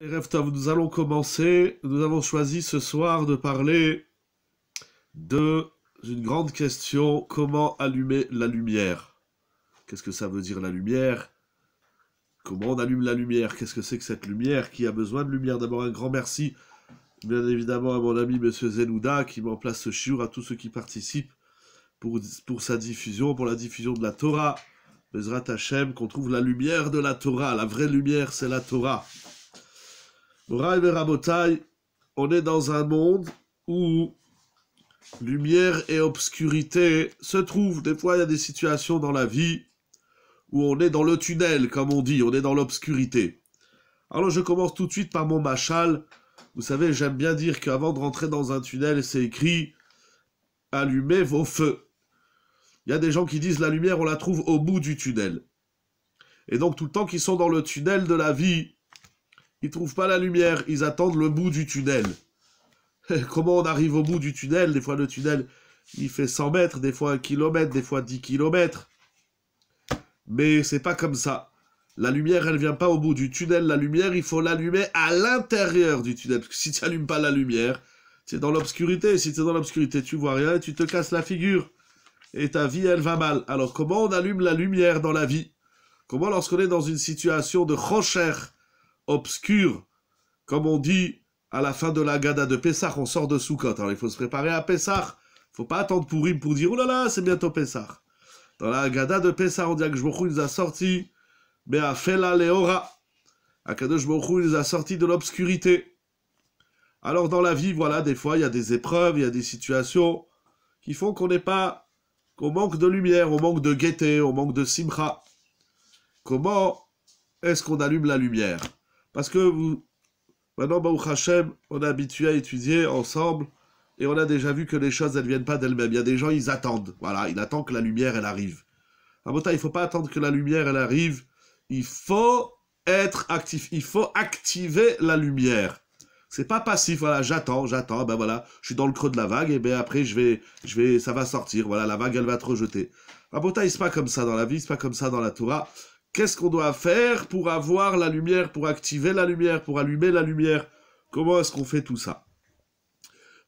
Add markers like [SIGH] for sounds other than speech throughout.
nous allons commencer. Nous avons choisi ce soir de parler de une grande question comment allumer la lumière Qu'est-ce que ça veut dire la lumière Comment on allume la lumière Qu'est-ce que c'est que cette lumière Qui a besoin de lumière D'abord, un grand merci, bien évidemment, à mon ami M. Zenouda qui m'emplace place ce chiour, à tous ceux qui participent pour, pour sa diffusion, pour la diffusion de la Torah. Bezrat Hashem, qu'on trouve la lumière de la Torah. La vraie lumière, c'est la Torah on est dans un monde où lumière et obscurité se trouvent. Des fois, il y a des situations dans la vie où on est dans le tunnel, comme on dit, on est dans l'obscurité. Alors, je commence tout de suite par mon machal. Vous savez, j'aime bien dire qu'avant de rentrer dans un tunnel, c'est écrit Allumez vos feux. Il y a des gens qui disent la lumière, on la trouve au bout du tunnel. Et donc, tout le temps qu'ils sont dans le tunnel de la vie, ils trouvent pas la lumière, ils attendent le bout du tunnel. [LAUGHS] Comment on arrive au bout du tunnel Des fois le tunnel, il fait 100 mètres, des fois 1 km, des fois 10 km. Mais c'est pas comme ça. La lumière, elle vient pas au bout du tunnel. La lumière, il faut l'allumer à l'intérieur du tunnel. Parce que si tu n'allumes pas la lumière, tu es dans l'obscurité. Si tu es dans l'obscurité, tu vois rien et tu te casses la figure. Et ta vie, elle va mal. Alors comment on allume la lumière dans la vie Comment lorsqu'on est dans une situation de recherche obscure. Comme on dit à la fin de la Gada de Pessah, on sort de Soukot. Alors il faut se préparer à Pessah. faut pas attendre pour pour dire « Oh là là, c'est bientôt Pessah ». Dans la Gada de Pessah, on dit que Jbochou nous a sorti « Beafela leora ». Akadosh il nous a sorti de l'obscurité. Alors dans la vie, voilà, des fois, il y a des épreuves, il y a des situations qui font qu'on n'est pas, qu'on manque de lumière, on manque de gaieté, on manque de simcha. Comment est-ce qu'on allume la lumière parce que vous, maintenant, Baruch Hashem, on est habitué à étudier ensemble et on a déjà vu que les choses, elles ne viennent pas d'elles-mêmes. Il y a des gens, ils attendent. Voilà, ils attendent que la lumière, elle arrive. À ah, il ne faut pas attendre que la lumière, elle arrive. Il faut être actif. Il faut activer la lumière. C'est pas passif, voilà, j'attends, j'attends, ben voilà, je suis dans le creux de la vague, et ben après, je vais, je vais, ça va sortir, voilà, la vague, elle va te rejeter. Rabota, ah, il se pas comme ça dans la vie, il se pas comme ça dans la Torah. Qu'est-ce qu'on doit faire pour avoir la lumière, pour activer la lumière, pour allumer la lumière Comment est-ce qu'on fait tout ça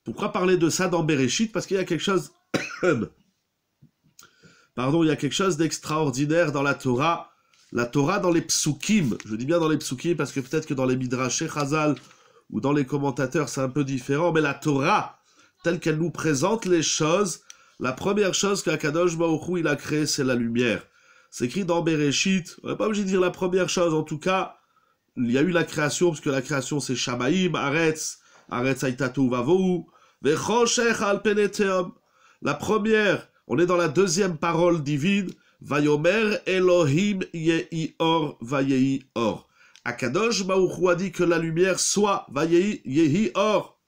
Pourquoi parler de ça dans Bereshit Parce qu'il y a quelque chose... [COUGHS] Pardon, il y a quelque chose d'extraordinaire dans la Torah. La Torah dans les psukim, je dis bien dans les psukim parce que peut-être que dans les et Chazal ou dans les commentateurs c'est un peu différent, mais la Torah, telle qu'elle nous présente les choses, la première chose qu'Akadosh Baruch Hu, il a créée, c'est la lumière. C'est écrit dans Bereshit. On n'est pas obligé de dire la première chose. En tout cas, il y a eu la création, parce que la création c'est Shamaïm, Aretz, Aretz Aitatu Vavou, Vechoshech al La première, on est dans la deuxième parole divine. Vayomer Elohim Yehi Or Vayehi Or. Akadosh Maouchou a dit que la lumière soit Vayehi Yehi Or.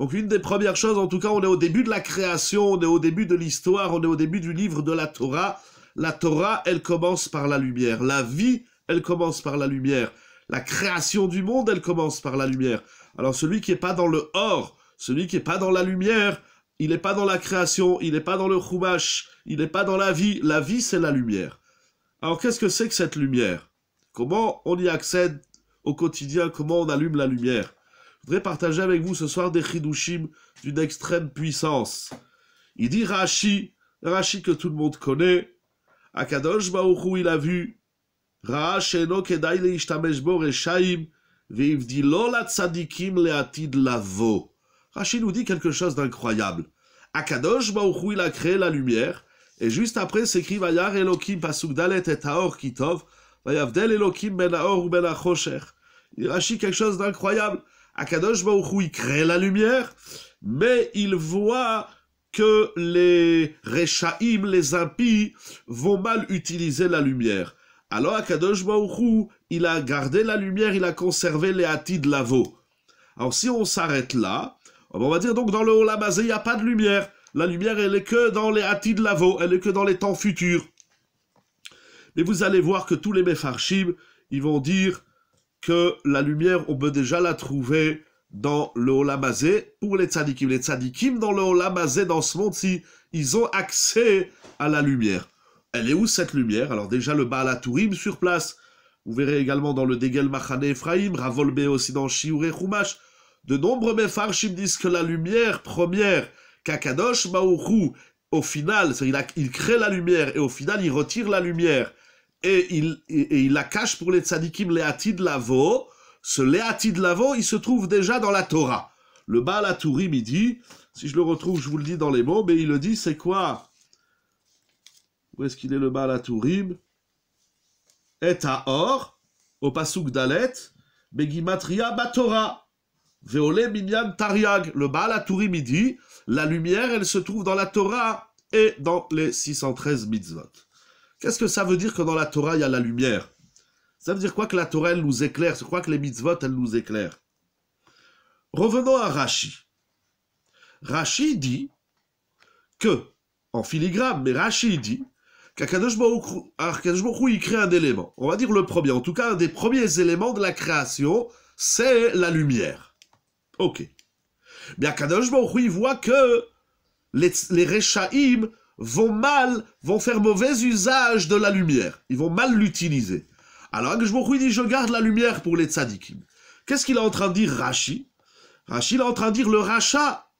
Donc une des premières choses, en tout cas, on est au début de la création, on est au début de l'histoire, on est au début du livre de la Torah. La Torah, elle commence par la lumière. La vie, elle commence par la lumière. La création du monde, elle commence par la lumière. Alors celui qui n'est pas dans le or, celui qui n'est pas dans la lumière, il n'est pas dans la création, il n'est pas dans le chumash, il n'est pas dans la vie. La vie, c'est la lumière. Alors qu'est-ce que c'est que cette lumière Comment on y accède au quotidien Comment on allume la lumière Je voudrais partager avec vous ce soir des chidushim d'une extrême puissance. Il dit Rashi, Rashi que tout le monde connaît, Akadosh Baruchou, il a vu. Raacheno Kedaile Ishtameshbor Eshaim, la Tzadikim Leatid Lavo. Rashi nous dit quelque chose d'incroyable. Akadosh Baruchou, il a créé la lumière, et juste après s'écrit Vayar Elohim Pasuk Dalet et Taor Kitov, Vayavdel Elohim Ben Aor ou Ben Achosher. Il rachit quelque chose d'incroyable. Akadosh Baruchou, il crée la lumière, mais il voit que les réchaïm les impies, vont mal utiliser la lumière. Alors Akadosh il a gardé la lumière, il a conservé les hâtis de l'avo. Alors si on s'arrête là, on va dire donc dans le Olamazé, il n'y a pas de lumière. La lumière, elle est que dans les hâtis de l'avo, elle est que dans les temps futurs. Mais vous allez voir que tous les Mefarchim, ils vont dire que la lumière, on peut déjà la trouver dans le Olamazé, pour les tzadikim. Les tzadikim dans le Olamazé, dans ce monde, ci ils ont accès à la lumière. Elle est où cette lumière Alors déjà le Baal sur place, vous verrez également dans le Degel Machane Ephraim, ravolbé aussi dans et Chumash, de nombreux Mefarshim disent que la lumière première, Kakadosh Baoru, au final, il, crée la lumière et au final il retire la lumière et il, la cache pour les tzadikim, les atid lavo, ce Léati de l'avant, il se trouve déjà dans la Torah. Le Baal il dit, si je le retrouve, je vous le dis dans les mots, mais il le dit, c'est quoi Où est-ce qu'il est le Baal Atourim Et à Or, au Pasuk Dalet, Begimatria Batora, Veole Minyan Tariag. Le Baal il dit, la lumière, elle se trouve dans la Torah et dans les 613 mitzvot. Qu'est-ce que ça veut dire que dans la Torah, il y a la lumière ça veut dire quoi que la tourelle nous éclaire je quoi que les mitzvot, elles nous éclairent Revenons à Rashi. Rashi dit que, en filigrane, mais Rashi dit qu'Akadosh il crée un élément. On va dire le premier, en tout cas un des premiers éléments de la création, c'est la lumière. Ok. Mais Akadosh Baruch il voit que les, les vont mal, vont faire mauvais usage de la lumière. Ils vont mal l'utiliser. Alors que vous dit, je garde la lumière pour les tzadikim. Qu'est-ce qu'il est en train de dire Rashi Rashi est en train de dire, le rachat,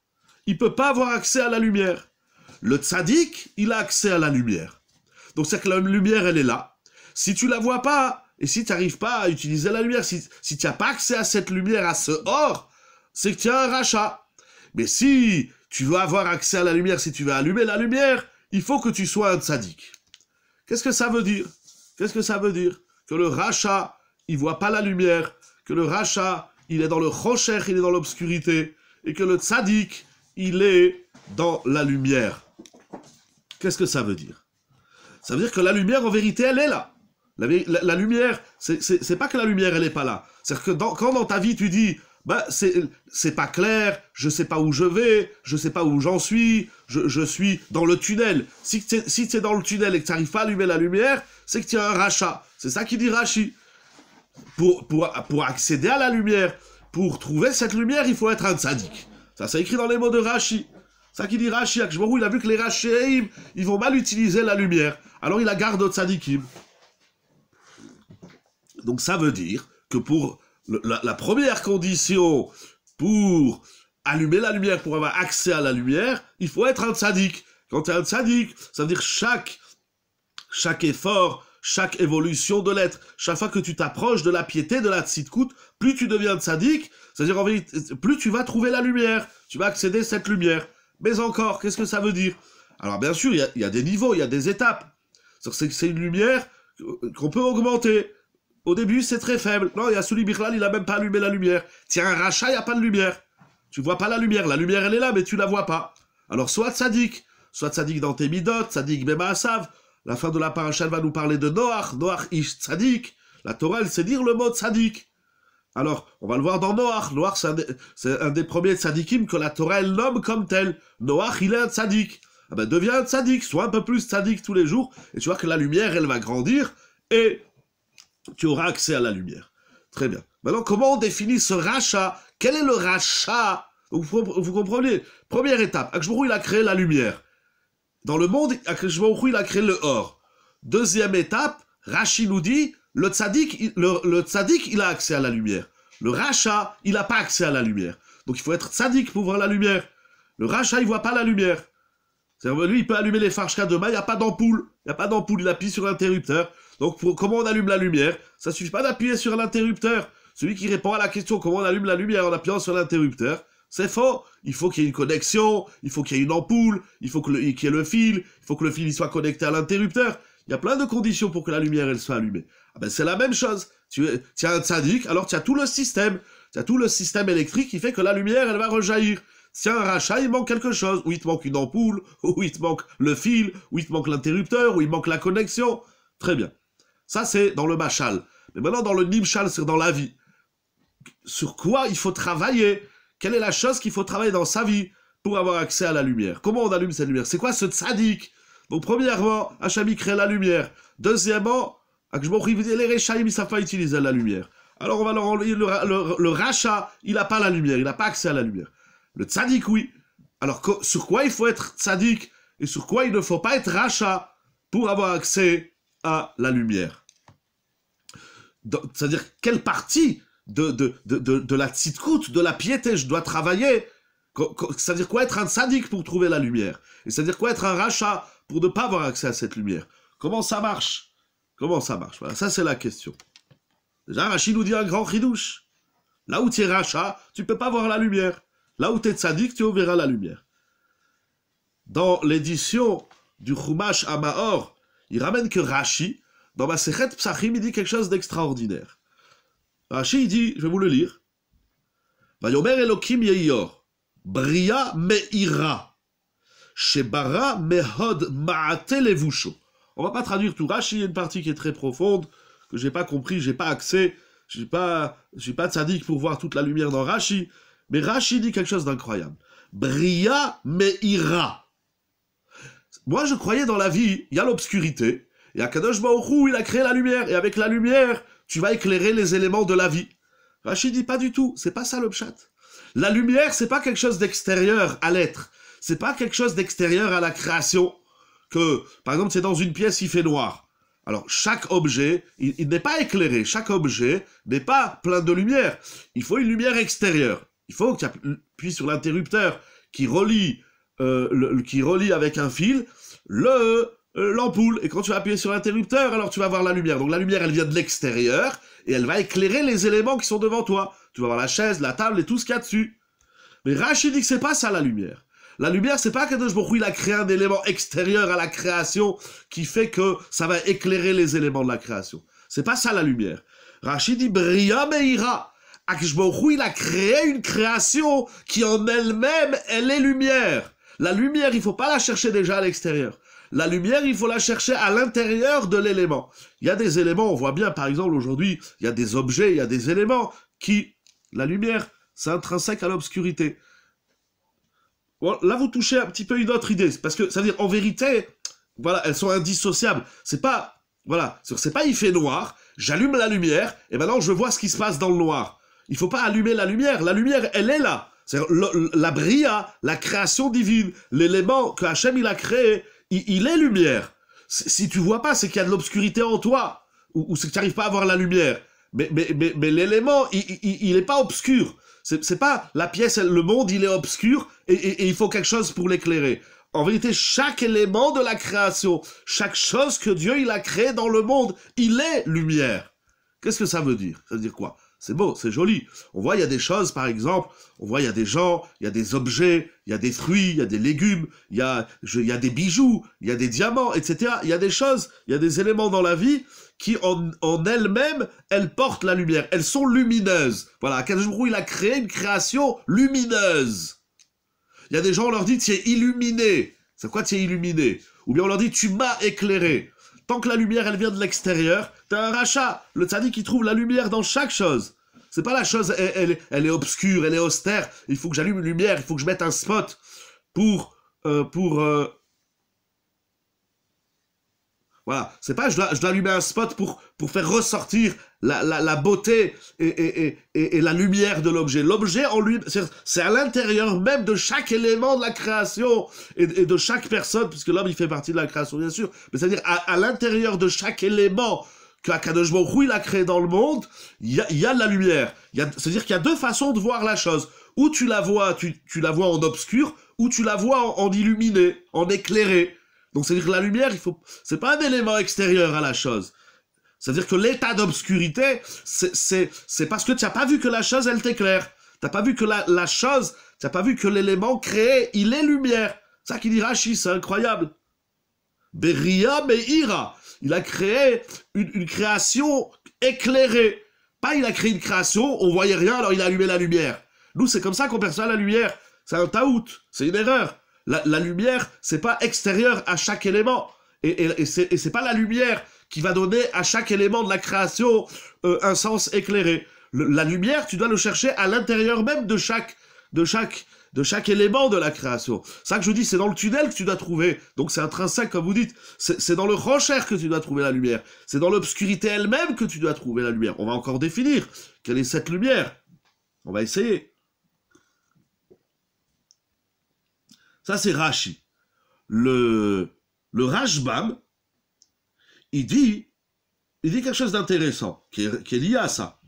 il peut pas avoir accès à la lumière. Le tzadik, il a accès à la lumière. Donc c'est que la lumière, elle est là. Si tu la vois pas, et si tu n'arrives pas à utiliser la lumière, si, tu n'as pas accès à cette lumière, à ce or, c'est que tu as un rachat. Mais si tu veux avoir accès à la lumière, si tu veux allumer la lumière, il faut que tu sois un tzadik. Qu'est-ce que ça veut dire Qu'est-ce que ça veut dire que le rachat, il voit pas la lumière, que le rachat, il est dans le rocher, il est dans l'obscurité, et que le tzaddik, il est dans la lumière. Qu'est-ce que ça veut dire Ça veut dire que la lumière, en vérité, elle est là. La, lumière, c'est pas que la lumière, elle n'est pas là. C'est-à-dire que quand dans ta vie, tu dis, ben, c'est pas clair, je sais pas où je vais, je sais pas où j'en suis, je, suis dans le tunnel. Si tu es dans le tunnel et que tu n'arrives pas à allumer la lumière, c'est que tu as un rachat. C'est ça qui dit Rashi. Pour, pour, accéder à la lumière, pour trouver cette lumière, il faut être un sadique. Ça, c'est écrit dans les mots de Rashi. Ça qui dit Rashi, il a vu que les Rashi, ils vont mal utiliser la lumière. Alors il la garde au tzadikim. Donc ça veut dire que pour la, première condition pour allumer la lumière, pour avoir accès à la lumière, il faut être un tzaddik. Quand tu es un tzaddik, ça veut dire chaque chaque effort chaque évolution de l'être. Chaque fois que tu t'approches de la piété, de la tzidkout, plus tu deviens sadique, c'est-à-dire plus tu vas trouver la lumière, tu vas accéder à cette lumière. Mais encore, qu'est-ce que ça veut dire Alors bien sûr, il y a, des niveaux, il y a des étapes. C'est une lumière qu'on peut augmenter. Au début, c'est très faible. Non, il y a celui Birlal, il n'a même pas allumé la lumière. Tiens, un rachat, il n'y a pas de lumière. Tu vois pas la lumière. La lumière, elle est là, mais tu la vois pas. Alors, soit sadique, soit sadique dans tes midotes, sadique même à la fin de la paracha va nous parler de Noach, Noach ish sadique. La Torah, elle sait dire le mot tzadik. Alors, on va le voir dans Noach. Noach, c'est un, des premiers tzadikim que la Torah, elle nomme comme tel. Noach, il est un tzadik. Ah ben, deviens un sois un peu plus tzadik tous les jours, et tu vois que la lumière, elle va grandir, et tu auras accès à la lumière. Très bien. Maintenant, comment on définit ce rachat Quel est le rachat vous, vous, comprenez Première étape, Akshbourou, il a créé la lumière. Dans le monde, il a créé le or. Deuxième étape, Rashi nous dit, le tzaddik, le, il a accès à la lumière. Le racha, il n'a pas accès à la lumière. Donc il faut être tzaddik pour voir la lumière. Le racha, il voit pas la lumière. Lui, il peut allumer les farchkas demain, il n'y a pas d'ampoule. Il n'y a pas d'ampoule, il appuie sur l'interrupteur. Donc comment on allume la lumière Ça ne suffit pas d'appuyer sur l'interrupteur. Celui qui répond à la question comment on allume la lumière en appuyant sur l'interrupteur, c'est faux. Il faut qu'il y ait une connexion, il faut qu'il y ait une ampoule, il faut qu'il y ait le fil, il faut que le fil soit connecté à l'interrupteur. Il y a plein de conditions pour que la lumière elle soit allumée. Ah ben, c'est la même chose. Tu as un tzaddik, alors tu as tout le système. Tu as tout le système électrique qui fait que la lumière elle va rejaillir. Si un rachat, il manque quelque chose, ou il te manque une ampoule, [LAUGHS] ou il te manque le fil, ou il te manque l'interrupteur, ou il manque la connexion. Très bien. Ça, c'est dans le machal. Mais maintenant, dans le nimshal, c'est dans la vie. Sur quoi il faut travailler quelle est la chose qu'il faut travailler dans sa vie pour avoir accès à la lumière Comment on allume cette lumière C'est quoi ce tzaddik Donc premièrement, Hachami crée la lumière. Deuxièmement, les Rechaim, ils ne savent pas utiliser la lumière. Alors on va leur le, le rachat, il n'a pas la lumière, il n'a pas accès à la lumière. Le tzaddik, oui. Alors sur quoi il faut être tzaddik et sur quoi il ne faut pas être rachat pour avoir accès à la lumière C'est-à-dire quelle partie de, de, de, de, de la de la piété, je dois travailler. C'est-à-dire quoi être un sadique pour trouver la lumière Et c'est-à-dire quoi être un rachat pour ne pas avoir accès à cette lumière Comment ça marche Comment ça marche Voilà, ça c'est la question. Déjà, Rachid nous dit un grand ridouche. Là où tu es rachat, tu peux pas voir la lumière. Là où tu es sadique tu verras la lumière. Dans l'édition du Chumash Mahor, il ramène que Rachi. dans ma Sechet Psachim, il dit quelque chose d'extraordinaire. Rashi dit, je vais vous le lire. On ne Bria Meira, On va pas traduire tout. Rashi, il y a une partie qui est très profonde, que j'ai pas compris, j'ai pas accès, je pas, suis pas de sadique pour voir toute la lumière dans Rashi. Mais Rashi dit quelque chose d'incroyable. Bria Meira. Moi, je croyais dans la vie, il y a l'obscurité. Et a Kadosh Hu, il a créé la lumière. Et avec la lumière, tu vas éclairer les éléments de la vie. Rachid dit pas du tout, c'est pas ça le chat. La lumière, c'est pas quelque chose d'extérieur à l'être. C'est pas quelque chose d'extérieur à la création. Que, par exemple, c'est dans une pièce, il fait noir. Alors, chaque objet, il, n'est pas éclairé. Chaque objet n'est pas plein de lumière. Il faut une lumière extérieure. Il faut que tu appuies sur l'interrupteur qui relie, euh, qui relie avec un fil le, euh, l'ampoule. Et quand tu vas appuyer sur l'interrupteur, alors tu vas voir la lumière. Donc la lumière, elle vient de l'extérieur et elle va éclairer les éléments qui sont devant toi. Tu vas voir la chaise, la table et tout ce qu'il y a dessus. Mais Rachid dit que c'est pas ça la lumière. La lumière, c'est pas que Baruch il a créé un élément extérieur à la création qui fait que ça va éclairer les éléments de la création. C'est pas ça la lumière. Rachid dit Bria Meira. il a créé une création qui en elle-même, elle est lumière. La lumière, il faut pas la chercher déjà à l'extérieur. La lumière, il faut la chercher à l'intérieur de l'élément. Il y a des éléments, on voit bien, par exemple, aujourd'hui, il y a des objets, il y a des éléments qui... La lumière, c'est intrinsèque à l'obscurité. là, vous touchez un petit peu une autre idée, parce que, ça veut dire, en vérité, voilà, elles sont indissociables. C'est pas, voilà, c'est pas il fait noir, j'allume la lumière, et maintenant je vois ce qui se passe dans le noir. Il faut pas allumer la lumière, la lumière, elle est là. C'est la bria, la création divine, l'élément que Hachem il a créé, il, est lumière. Si tu vois pas, c'est qu'il y a de l'obscurité en toi, ou, c'est que tu n'arrives pas à voir la lumière. Mais, l'élément, il n'est pas obscur. C'est pas la pièce, le monde, il est obscur et, il faut quelque chose pour l'éclairer. En vérité, chaque élément de la création, chaque chose que Dieu il a créé dans le monde, il est lumière. Qu'est-ce que ça veut dire Ça veut dire quoi c'est beau, c'est joli. On voit, il y a des choses, par exemple, on voit, il y a des gens, il y a des objets, il y a des fruits, il y a des légumes, il y a, des bijoux, il y a des diamants, etc. Il y a des choses, il y a des éléments dans la vie qui, en, en elles-mêmes, elles portent la lumière. Elles sont lumineuses. Voilà, jour, il a créé une création lumineuse. Il y a des gens, on leur dit, tu es illuminé. C'est quoi, tu es illuminé Ou bien on leur dit, tu m'as éclairé. Tant que la lumière, elle vient de l'extérieur, t'as un rachat. Le tzadik qui trouve la lumière dans chaque chose. C'est pas la chose, elle, est obscure, elle est austère. Il faut que j'allume une lumière, il faut que je mette un spot pour... Euh, pour euh, Voilà, c'est pas je dois, allumer un spot pour, pour faire ressortir la, beauté et, la lumière de l'objet. L'objet en lui, c'est à l'intérieur même de chaque élément de la création et, de chaque personne, puisque l'homme il fait partie de la création bien sûr, mais c'est-à-dire à, l'intérieur de chaque élément qu'Akadosh Baruch il a créé dans le monde, il y a, de la lumière. C'est-à-dire qu'il y a deux façons de voir la chose. Ou tu la vois, tu, la vois en obscur, ou tu la vois en, illuminé, en éclairé. Donc c'est-à-dire que la lumière, il faut, c'est pas un élément extérieur à la chose. C'est-à-dire que l'état d'obscurité, c'est parce que tu n'as pas vu que la chose, elle t'éclaire. Tu n'as pas vu que la, la chose, tu n'as pas vu que l'élément créé, il est lumière. C'est ça qu'il dit Rashi, c'est incroyable. Beria Ira, Il a créé une, création éclairée. Pas il a créé une création, on voyait rien, alors il a allumé la lumière. Nous, c'est comme ça qu'on perçoit la lumière. C'est un taout, c'est une erreur. La, la lumière, c'est pas extérieur à chaque élément. Et, et, et c'est pas la lumière qui va donner à chaque élément de la création euh, un sens éclairé. la lumière, tu dois le chercher à l'intérieur même de chaque, de chaque, de chaque élément de la création. Ça que je dis, c'est dans le tunnel que tu dois trouver. Donc c'est intrinsèque, comme vous dites. C'est dans le recherche que tu dois trouver la lumière. C'est dans l'obscurité elle-même que tu dois trouver la lumière. On va encore définir quelle est cette lumière. On va essayer. Ça, c'est Rashi. Le, le Rajbam, il dit, il dit quelque chose d'intéressant, qui, est, lié à ça.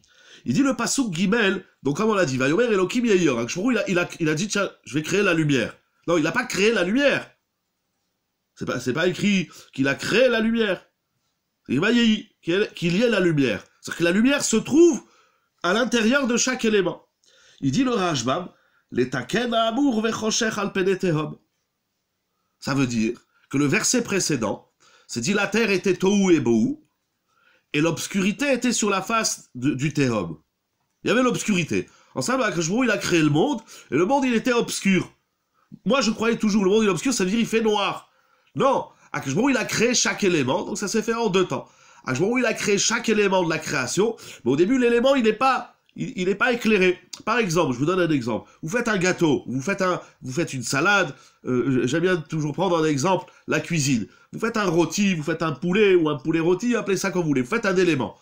Il dit le Pasuk Gimel, donc comme on l'a dit, hein, il a, il, dit, je vais créer la lumière. Non, il n'a pas créé la lumière. C'est pas, pas écrit qu'il a créé la lumière. Il va qu'il y ait la lumière. C'est-à-dire que la lumière se trouve à l'intérieur de chaque élément. Il dit le Rajbam, amour al Ça veut dire que le verset précédent, c'est dit la terre était tohu et bohu, et l'obscurité était sur la face du théob. Il y avait l'obscurité. En simple, il a créé le monde, et le monde, il était obscur. Moi, je croyais toujours, le monde, il est obscur, ça veut dire il fait noir. Non, moment, il a créé chaque élément, donc ça s'est fait en deux temps. Akashbrou, il a créé chaque élément de la création, mais au début, l'élément, il n'est pas il n'est pas éclairé. Par exemple, je vous donne un exemple. Vous faites un gâteau, vous faites, un, vous faites une salade. Euh, j'aime bien toujours prendre un exemple, la cuisine. Vous faites un rôti, vous faites un poulet ou un poulet rôti, appelez ça comme vous voulez. Vous faites un élément.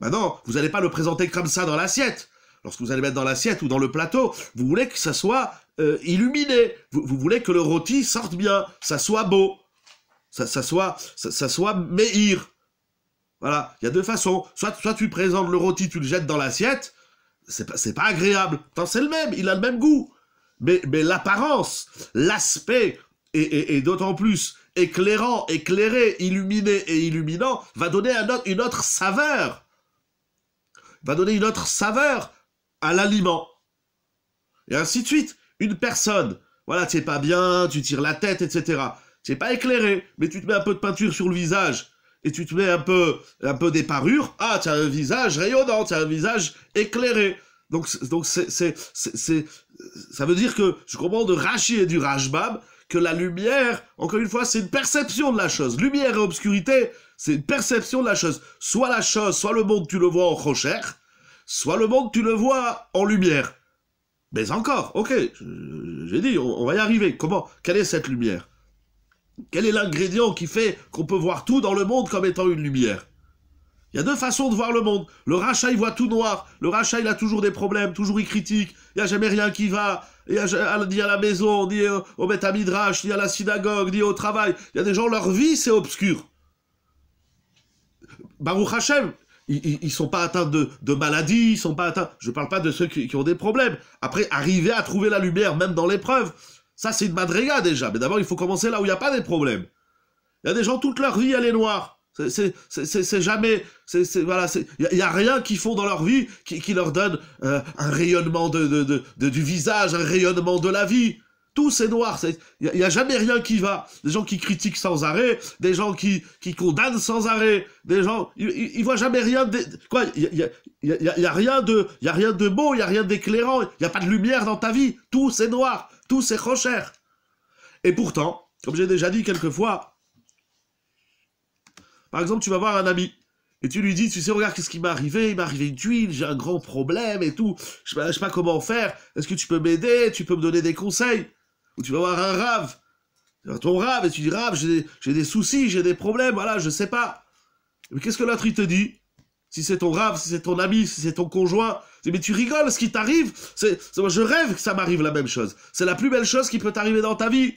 Maintenant, vous n'allez pas le présenter comme ça dans l'assiette. Lorsque vous allez mettre dans l'assiette ou dans le plateau, vous voulez que ça soit euh, illuminé. Vous, voulez que le rôti sorte bien, ça soit beau, ça, ça soit, ça, soit meilleur. Voilà, il y a deux façons. Soit, soit tu présentes le rôti, tu le jettes dans l'assiette, c'est pas, pas agréable. C'est le même, il a le même goût. Mais, l'apparence, l'aspect, et, d'autant plus éclairant, éclairé, illuminé et illuminant, va donner un une autre saveur. Va donner une autre saveur à l'aliment. Et ainsi de suite. Une personne, voilà, tu es pas bien, tu tires la tête, etc. Tu n'es pas éclairé, mais tu te mets un peu de peinture sur le visage et tu te mets un peu, un peu des parures, ah, tu as un visage rayonnant, tu as un visage éclairé. Donc, donc c'est, c'est, c'est, ça veut dire que je comprends de Rashi et du Rajbab que la lumière, encore une fois, c'est une perception de la chose. Lumière et obscurité, c'est une perception de la chose. Soit la chose, soit le monde, tu le vois en rocher, soit le monde, tu le vois en lumière. Mais encore, ok, j'ai dit, on va y arriver. Comment Quelle est cette lumière quel est l'ingrédient qui fait qu'on peut voir tout dans le monde comme étant une lumière Il y a deux façons de voir le monde. Le rachat, il voit tout noir. Le rachat, il a toujours des problèmes, toujours il critique. Il n'y a jamais rien qui va. Il y a, ni à la maison, ni euh, au midrash ni à la synagogue, ni au travail. Il y a des gens, leur vie, c'est obscur. Baruch Hashem, ils ne sont pas atteints de, maladies, ils sont pas atteints... Je ne parle pas de ceux qui ont des problèmes. Après, arriver à trouver la lumière, même dans l'épreuve, ça, c'est une madriga déjà. Mais d'abord, il faut commencer là où il n'y a pas des problèmes. Il y a des gens, toute leur vie, elle est noire. C'est jamais, c'est voilà, il y, a rien qu'ils font dans leur vie qui, leur donne un rayonnement de, du visage, un rayonnement de la vie. Tout c'est noir, il n'y a, jamais rien qui va. Des gens qui critiquent sans arrêt, des gens qui, condamnent sans arrêt, des gens, ils voient jamais rien. De, quoi, il n'y a, rien de, rien de beau, il n'y a rien d'éclairant, il n'y a pas de lumière dans ta vie. Tout c'est noir. Tout c'est cher, Et pourtant, comme j'ai déjà dit quelques fois, par exemple, tu vas voir un ami et tu lui dis, tu sais, regarde qu'est-ce qui m'est arrivé, il m'est arrivé une tuile, j'ai un grand problème et tout, je ne sais pas comment faire, est-ce que tu peux m'aider, tu peux me donner des conseils Ou tu vas voir un rave, tu vas ton rave, et tu dis, rave, j'ai des, soucis, j'ai des problèmes, voilà, je ne sais pas. Mais qu'est-ce que l'autre il te dit si c'est ton rave, si c'est ton ami, si c'est ton conjoint, mais tu rigoles, ce qui t'arrive, c'est, je rêve que ça m'arrive la même chose. C'est la plus belle chose qui peut t'arriver dans ta vie.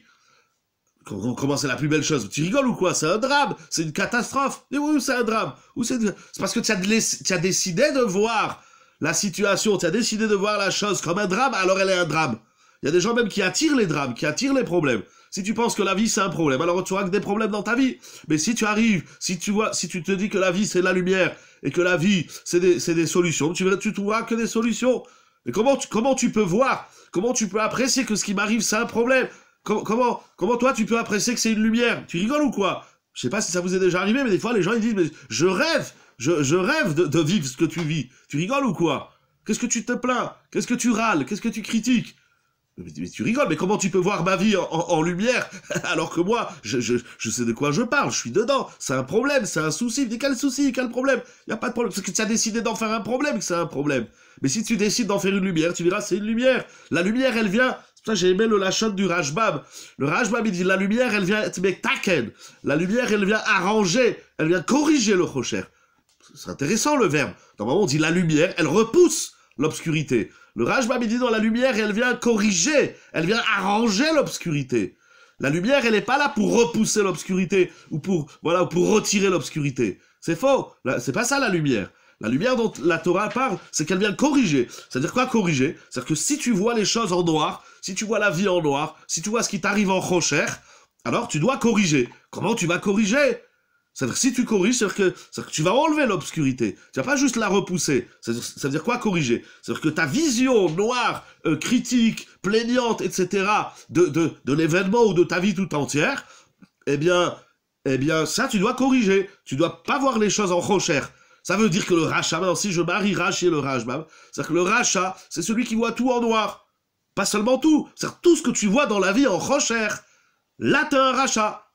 Comment c'est la plus belle chose Tu rigoles ou quoi C'est un drame, c'est une catastrophe. Et oui, c'est un drame. c'est, parce que tu as décidé de voir la situation, tu as décidé de voir la chose comme un drame, alors elle est un drame. Il y a des gens même qui attirent les drames, qui attirent les problèmes. Si tu penses que la vie c'est un problème, alors tu auras que des problèmes dans ta vie. Mais si tu arrives, si tu vois, si tu te dis que la vie c'est la lumière et que la vie c'est des, solutions, tu tu trouveras que des solutions. Mais comment tu, comment tu peux voir, comment tu peux apprécier que ce qui m'arrive c'est un problème comment, comment, toi tu peux apprécier que c'est une lumière Tu rigoles ou quoi Je sais pas si ça vous est déjà arrivé, mais des fois les gens ils disent mais je rêve, je, rêve de vivre ce que tu vis. Tu rigoles ou quoi Qu'est-ce que tu te plains Qu'est-ce que tu râles Qu'est-ce que tu critiques mais tu rigoles, mais comment tu peux voir ma vie en, lumière [LAUGHS] alors que moi, je, sais de quoi je parle, je suis dedans, c'est un problème, c'est un souci. Mais quel souci, quel problème Il n'y a pas de problème, C'est que tu as décidé d'en faire un problème que c'est un problème. Mais si tu décides d'en faire une lumière, tu diras c'est une lumière. La lumière, elle vient, c'est pour ça j'ai aimé le lachon du Rajbab. Le Rajbab, il dit la lumière, elle vient taken. La lumière, elle vient arranger, elle vient corriger le rocher. C'est intéressant le verbe. Normalement, on dit la lumière, elle repousse l'obscurité. Le Rajbam, dit dans la lumière, elle vient corriger, elle vient arranger l'obscurité. La lumière, elle n'est pas là pour repousser l'obscurité ou pour voilà pour retirer l'obscurité. C'est faux. C'est pas ça la lumière. La lumière dont la Torah parle, c'est qu'elle vient corriger. C'est-à-dire quoi corriger C'est-à-dire que si tu vois les choses en noir, si tu vois la vie en noir, si tu vois ce qui t'arrive en rocher, alors tu dois corriger. Comment tu vas corriger c'est-à-dire si tu corriges, c'est-à-dire que, tu vas enlever l'obscurité. Tu vas pas juste la repousser. Ça veut, dire quoi corriger C'est-à-dire que ta vision noire, euh, critique, plaignante, etc. de, l'événement ou de ta vie tout entière, eh bien, eh bien ça tu dois corriger. Tu dois pas voir les choses en rochère. Ça veut dire que le rachat, maintenant si je marie rachet le rachat. Bah, c'est-à-dire que le rachat, c'est celui qui voit tout en noir. Pas seulement tout, c'est-à-dire tout ce que tu vois dans la vie en rochère. Là, as un rachat.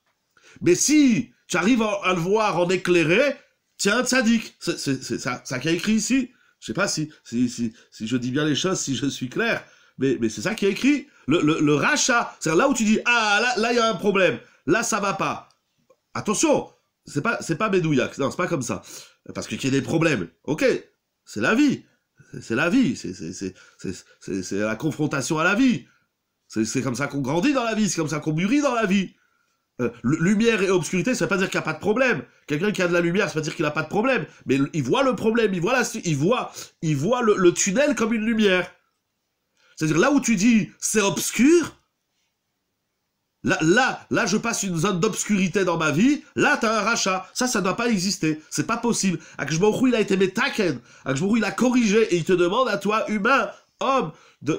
Mais si tu arrives à, le voir en éclairé, tiens, sadique, C'est ça, ça qui est écrit ici. Je sais pas si, si, si, si, je dis bien les choses, si je suis clair, mais, mais c'est ça qui est écrit. Le, le, le rachat, c'est là où tu dis, ah, là, là, il y a un problème. Là, ça va pas. Attention, c'est pas, c'est pas bédouillac. Non, c'est pas comme ça. Parce qu'il y a des problèmes. Ok, c'est la vie. C'est la vie. C'est la confrontation à la vie. C'est comme ça qu'on grandit dans la vie. C'est comme ça qu'on mûrit dans la vie. Euh, lumière et obscurité, ça ne veut pas dire qu'il n'y a pas de problème. Quelqu'un qui a de la lumière, ça veut dire qu'il n'a pas de problème. Mais il voit le problème, il voit, il voit, il voit le, tunnel comme une lumière. C'est-à-dire là où tu dis c'est obscur, là, là, là je passe une zone d'obscurité dans ma vie, là tu as un rachat. Ça, ça ne doit pas exister. C'est pas possible. Akjbourou, il a été métaken. »« Akjbourou, il a corrigé et il te demande à toi, humain, homme, de,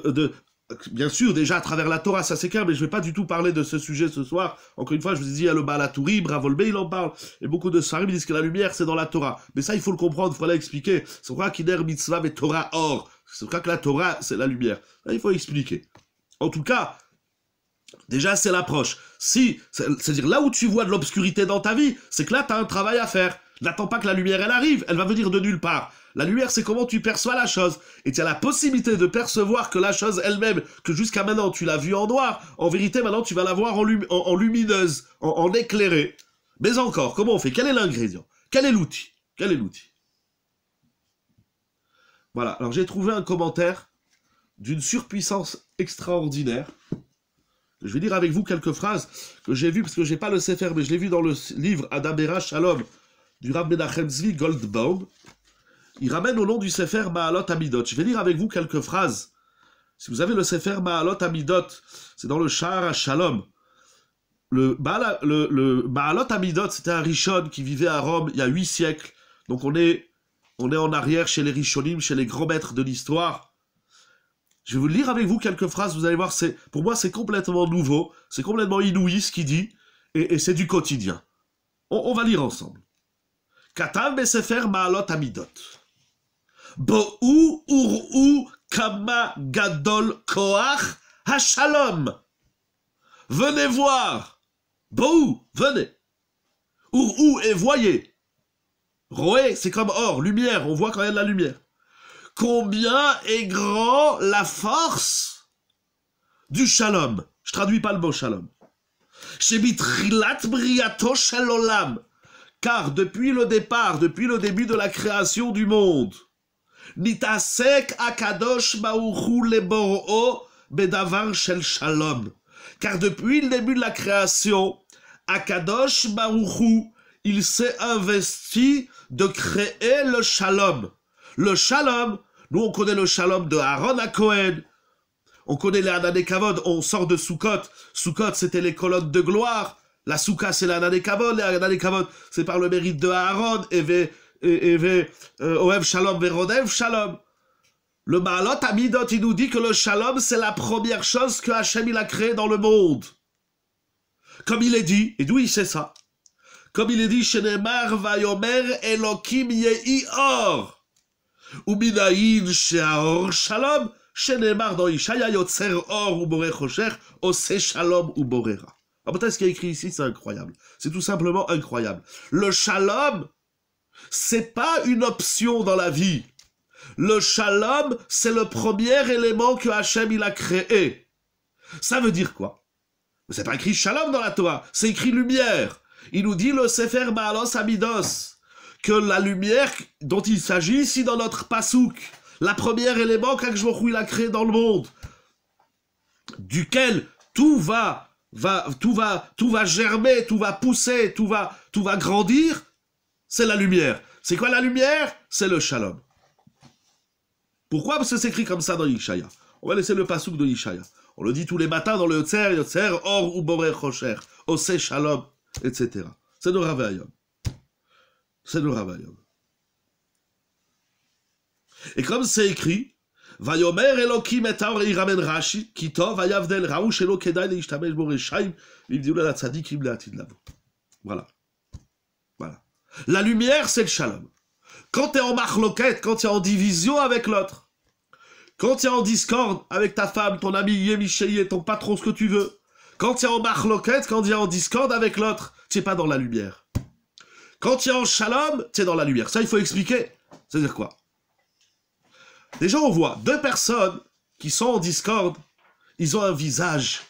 bien sûr, déjà à travers la Torah, ça c'est clair, mais je ne vais pas du tout parler de ce sujet ce soir. Encore une fois, je vous ai dit, il y a le Balatouri, Bravolbe, il en parle. Et beaucoup de ils disent que la lumière, c'est dans la Torah. Mais ça, il faut le comprendre, il faut l'expliquer. C'est pourquoi Kider Mitzvah et Torah or. C'est pourquoi que la Torah, c'est la lumière. il faut expliquer. En tout cas, déjà, c'est l'approche. Si, c'est-à-dire là où tu vois de l'obscurité dans ta vie, c'est que là, tu as un travail à faire. N'attends pas que la lumière, elle arrive. Elle va venir de nulle part. La lumière, c'est comment tu perçois la chose. Et tu as la possibilité de percevoir que la chose elle-même, que jusqu'à maintenant tu l'as vue en noir, en vérité, maintenant tu vas la voir en, en, lumineuse, en, éclairée. Mais encore, comment on fait Quel est l'ingrédient Quel est l'outil Quel est l'outil Voilà, alors j'ai trouvé un commentaire d'une surpuissance extraordinaire. Je vais dire avec vous quelques phrases que j'ai vues, parce que je n'ai pas le CFR, mais je l'ai vu dans le livre adam Shalom du Rabbi Zvi Goldbaum, il ramène au nom du Sefer Maalot Amidot. Je vais lire avec vous quelques phrases. Si vous avez le Sefer Maalot Amidot, c'est dans le Shahar à Shalom. Le, Amidot, c'était un Rishon qui vivait à Rome il y a huit siècles. Donc on est, on est en arrière chez les Rishonim, chez les grands maîtres de l'histoire. Je vais vous lire avec vous quelques phrases, vous allez voir, c'est, pour moi c'est complètement nouveau, c'est complètement inouï ce qu'il dit, et, c'est du quotidien. On, va lire ensemble. Katav Sefer Maalot Amidot. Bo'u ou kama gadol koach shalom !»« Venez voir. Bo'u, venez. ou et voyez. Roé, c'est comme or, lumière, on voit quand de la lumière. Combien est grand la force du shalom Je traduis pas le mot shalom. rilat briato shalom, Car depuis le départ, depuis le début de la création du monde, Nitasek akadosh baouchou leboro bedavar shel shalom. Car depuis le début de la création, Akadosh maouchou, il s'est investi de créer le shalom. Le shalom, nous on connaît le shalom de Aaron à Cohen, on connaît les Anadekavod, on sort de Sukkot. Sukkot, c'était les colonnes de gloire. La Souka, c'est l'anadekavod. Les c'est par le mérite de Aaron. Et euh, Oev Shalom Verodev Shalom. Le Maalot Amidot, il nous dit que le Shalom, c'est la première chose que Hachem il a créé dans le monde. Comme il est dit, et d'où il sait ça Comme il est dit, Shenemar Vayomer Elokim Yehi Or. Uminaïn Sheaor Shalom. Shenemar dans Ishaya Yotzer Or Bore Chosher, Ose Shalom Uborera. Ah, peut-être ce qui est écrit ici, c'est incroyable. C'est tout simplement incroyable. Le shalom, c'est pas une option dans la vie. Le shalom, c'est le premier élément que Hachem il a créé. Ça veut dire quoi C'est pas écrit shalom dans la Torah, c'est écrit lumière. Il nous dit le Sefer Maalos Amidos que la lumière dont il s'agit ici dans notre pasouk, la première élément qu'Hachem il a créé dans le monde, duquel tout va, va, tout va, tout va germer, tout va pousser, tout va, tout va grandir, c'est la lumière. C'est quoi la lumière C'est le shalom. Pourquoi Parce que c'est écrit comme ça dans Yishaya. On va laisser le pasouk de Yishaya. On le dit tous les matins dans le Yotzer, Yotzer, Or ou borer Rocher, Ose Shalom, etc. C'est le Ravayom. C'est le Ravayom. Et comme c'est écrit, Vayomer Elohim et Iramen Rashi, Kito, Vayavdel Raouch Elo Kedai Leishtamesh Boré Shaim, Vivdiou la Tzadikim Leatid Lavo. Voilà. La lumière, c'est le shalom. Quand tu es en marloquette, quand tu es en division avec l'autre, quand tu es en discorde avec ta femme, ton ami Yémichéié, ton patron, ce que tu veux, quand tu es en marloquette, quand tu es en discorde avec l'autre, tu n'es pas dans la lumière. Quand tu es en shalom, tu es dans la lumière. Ça, il faut expliquer. C'est-à-dire quoi Déjà, on voit deux personnes qui sont en discorde, ils ont un visage,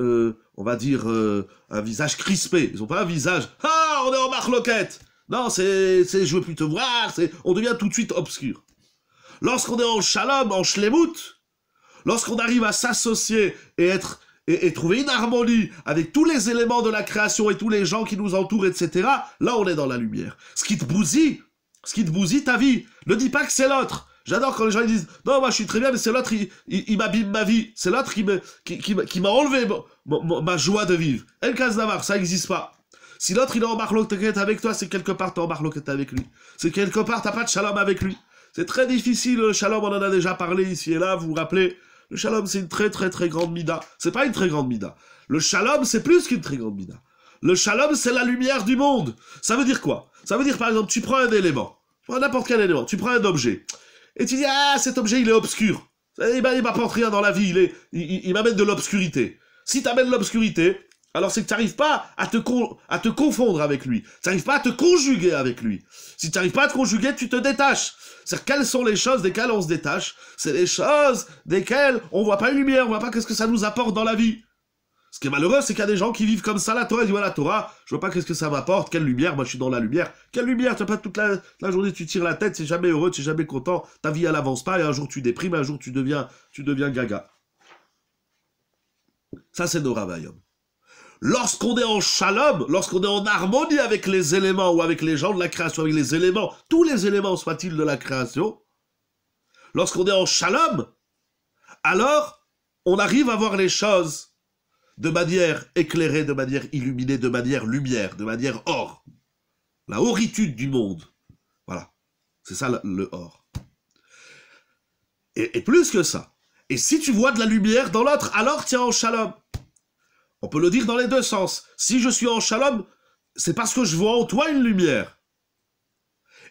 euh, on va dire, euh, un visage crispé. Ils n'ont pas un visage « Ah, on est en marloquette !» Non, c'est je veux plus te voir, C'est, on devient tout de suite obscur. Lorsqu'on est en shalom, en shlemut, lorsqu'on arrive à s'associer et être et, trouver une harmonie avec tous les éléments de la création et tous les gens qui nous entourent, etc., là on est dans la lumière. Ce qui te bousille, ce qui te bousille ta vie, ne dis pas que c'est l'autre. J'adore quand les gens disent non moi je suis très bien mais c'est l'autre il, il, m'abîme ma vie c'est l'autre qui qui, m'a enlevé ma, joie de vivre El Kaznavar ça n'existe pas si l'autre il est en marloquette avec toi, c'est quelque part t'es en marloquette avec lui. C'est quelque part t'as pas de shalom avec lui. C'est très difficile le shalom, on en a déjà parlé ici et là, vous vous rappelez. Le shalom c'est une très très très grande mida. C'est pas une très grande mida. Le shalom c'est plus qu'une très grande mida. Le shalom c'est la lumière du monde. Ça veut dire quoi Ça veut dire par exemple tu prends un élément, n'importe quel élément, tu prends un objet. Et tu dis ah cet objet il est obscur. Eh ben, il m'apporte rien dans la vie, il, il m'amène de l'obscurité. Si t'amènes l'obscurité, alors c'est que tu n'arrives pas à te, à te confondre avec lui. Tu n'arrives pas à te conjuguer avec lui. Si tu n'arrives pas à te conjuguer, tu te détaches. C'est-à-dire, quelles sont les choses desquelles on se détache C'est les choses desquelles on voit pas une lumière, on voit pas qu'est-ce que ça nous apporte dans la vie. Ce qui est malheureux, c'est qu'il y a des gens qui vivent comme ça, la Torah, ils disent, la Torah, je vois pas qu'est-ce que ça m'apporte, quelle lumière, moi je suis dans la lumière. Quelle lumière, tu pas toute la, journée, tu tires la tête, c'est jamais heureux, t'es jamais content, ta vie elle avance pas, et un jour tu déprimes, un jour tu deviens, tu deviens gaga. Ça c'est nos ravayons. Lorsqu'on est en shalom, lorsqu'on est en harmonie avec les éléments ou avec les gens de la création, avec les éléments, tous les éléments soient-ils de la création, lorsqu'on est en shalom, alors on arrive à voir les choses de manière éclairée, de manière illuminée, de manière lumière, de manière or. La horitude du monde. Voilà. C'est ça le or. Et, plus que ça. Et si tu vois de la lumière dans l'autre, alors tiens en shalom. On peut le dire dans les deux sens. Si je suis en shalom, c'est parce que je vois en toi une lumière.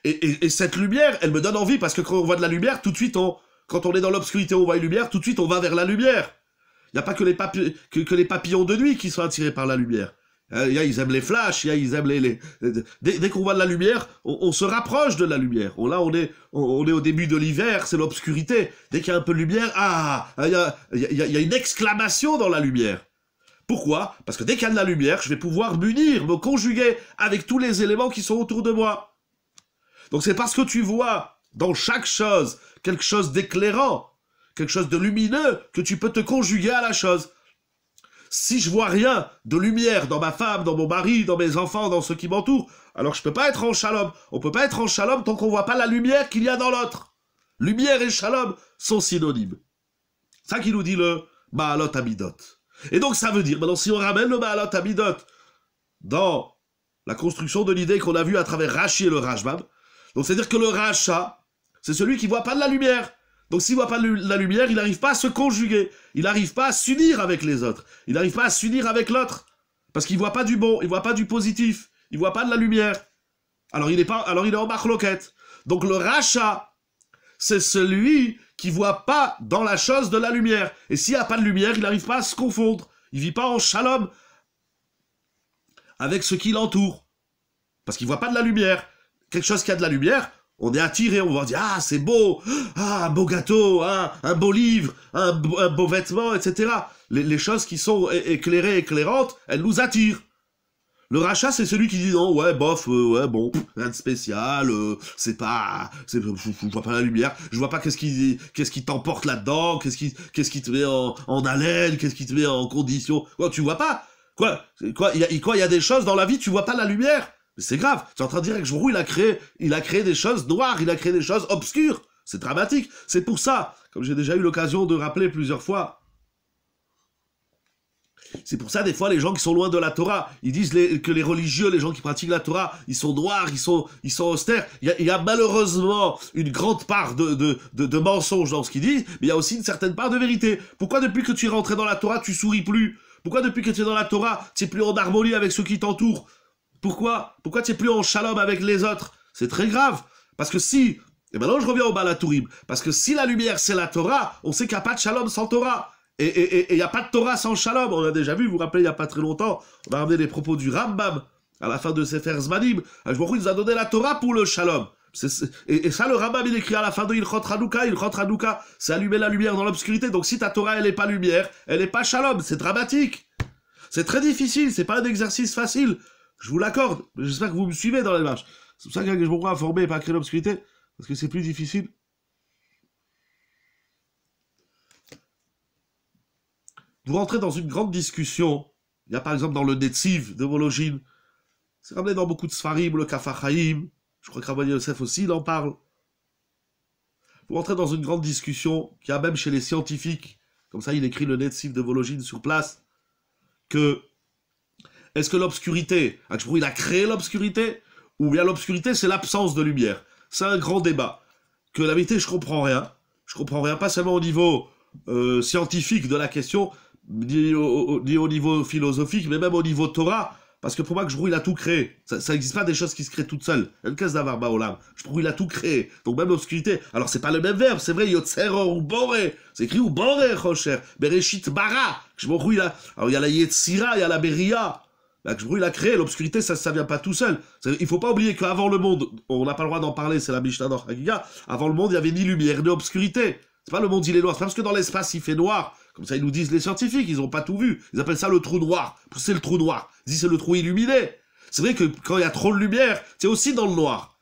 Et, cette lumière, elle me donne envie, parce que quand on voit de la lumière, tout de suite, on, quand on est dans l'obscurité, on voit une lumière, tout de suite, on va vers la lumière. Il n'y a pas que les, papillons de nuit qui sont attirés par la lumière. Hein, il y a, ils aiment les flashs, il y a, ils aiment les... Dès, qu'on voit de la lumière, on, se rapproche de la lumière. là, on est, on, est au début de l'hiver, c'est l'obscurité. Dès qu'il y a un peu de lumière, ah, il y a une exclamation dans la lumière. Pourquoi Parce que dès qu'il y a de la lumière, je vais pouvoir m'unir, me conjuguer avec tous les éléments qui sont autour de moi. Donc c'est parce que tu vois dans chaque chose quelque chose d'éclairant, quelque chose de lumineux, que tu peux te conjuguer à la chose. Si je vois rien de lumière dans ma femme, dans mon mari, dans mes enfants, dans ceux qui m'entourent, alors je ne peux pas être en shalom. On peut pas être en shalom tant qu'on ne voit pas la lumière qu'il y a dans l'autre. Lumière et shalom sont synonymes. Ça qui nous dit le Maalot Amidot. Et donc ça veut dire, maintenant si on ramène le à Midot, dans la construction de l'idée qu'on a vue à travers Rachi et le Rajbab, donc c'est-à-dire que le Racha, c'est celui qui voit pas de la lumière. Donc s'il voit pas de la lumière, il n'arrive pas à se conjuguer, il n'arrive pas à s'unir avec les autres, il n'arrive pas à s'unir avec l'autre, parce qu'il voit pas du bon, il voit pas du positif, il voit pas de la lumière. Alors il est pas, alors il est en barloquette. Donc le Racha, c'est celui qui voit pas dans la chose de la lumière. Et s'il n'y a pas de lumière, il n'arrive pas à se confondre. Il vit pas en shalom avec ce qui l'entoure. Parce qu'il voit pas de la lumière. Quelque chose qui a de la lumière, on est attiré, on va dire ah c'est beau, ah un beau gâteau, hein, un beau livre, un, beau vêtement, etc. Les, les, choses qui sont éclairées, éclairantes, elles nous attirent. Le rachat, c'est celui qui dit non, ouais, bof, euh, ouais, bon, rien de spécial, euh, c'est pas, c'est, je, vois pas la lumière, je vois pas qu'est-ce qui, qu'est-ce qui t'emporte là-dedans, qu'est-ce qui, qu'est-ce qui te met en, en haleine, qu'est-ce qui te met en condition. Quoi, tu vois pas Quoi, quoi, il y a, quoi, il y a des choses dans la vie, tu vois pas la lumière. Mais c'est grave. Tu es en train de dire que roule, il a créé, il a créé des choses noires, il a créé des choses obscures. C'est dramatique. C'est pour ça, comme j'ai déjà eu l'occasion de rappeler plusieurs fois, c'est pour ça, des fois, les gens qui sont loin de la Torah, ils disent que les religieux, les gens qui pratiquent la Torah, ils sont noirs, ils sont, austères. Il y, a, malheureusement une grande part de, de, mensonges dans ce qu'ils disent, mais il y a aussi une certaine part de vérité. Pourquoi depuis que tu es rentré dans la Torah, tu souris plus Pourquoi depuis que tu es dans la Torah, tu es plus en harmonie avec ceux qui t'entourent Pourquoi Pourquoi tu es plus en shalom avec les autres C'est très grave. Parce que si, et maintenant je reviens au Balatourim, parce que si la lumière c'est la Torah, on sait qu'il n'y a pas de shalom sans Torah. Et il n'y a pas de Torah sans shalom, on l'a déjà vu, vous vous rappelez, il n'y a pas très longtemps, on a ramené les propos du Rambam à la fin de Sefer Zmanim. Je il nous a donné la Torah pour le shalom. et, ça, le Rambam, il écrit à la fin de Il Hanouka. Ilchot Hanouka, c'est allumer la lumière dans l'obscurité. Donc si ta Torah, elle n'est pas lumière, elle n'est pas shalom, c'est dramatique. C'est très difficile, c'est pas un exercice facile. Je vous l'accorde, j'espère que vous me suivez dans les marches. C'est pour ça que je vous informé et pas créer l'obscurité, parce que c'est plus difficile. Vous rentrez dans une grande discussion. Il y a par exemple dans le Netziv de Vologine, c'est ramené dans beaucoup de Sfarim, le Kafachaim, je crois qu'Abraham Yosef aussi, il en parle. Vous rentrez dans une grande discussion qu'il y a même chez les scientifiques, comme ça il écrit le Netziv de Vologine sur place, que est-ce que l'obscurité, il a créé l'obscurité, ou bien l'obscurité c'est l'absence de lumière C'est un grand débat, que la vérité je comprends rien, je comprends rien, pas seulement au niveau euh, scientifique de la question, ni au, au, niveau philosophique, mais même au niveau Torah, parce que pour moi, que je il a tout créé. Ça n'existe pas des choses qui se créent toutes seules. je brûle a tout créé. Donc même l'obscurité. Alors c'est pas le même verbe, c'est vrai, Yotzer ou Bore. C'est écrit ou Bore, Rocher. Bereshit Bara. je Alors il y a la Yetzira, il y a la Beria. Là, je il a créé. L'obscurité, ça ne vient pas tout seul. Il faut pas oublier qu'avant le monde, on n'a pas le droit d'en parler, c'est la Mishnah Hagiga. Avant le monde, il y avait ni lumière, ni obscurité. C'est pas le monde, il est noir. C'est parce que dans l'espace, il fait noir comme ça, ils nous disent les scientifiques, ils n'ont pas tout vu. Ils appellent ça le trou noir. C'est le trou noir. Ils disent c'est le trou illuminé. C'est vrai que quand il y a trop de lumière, c'est aussi dans le noir.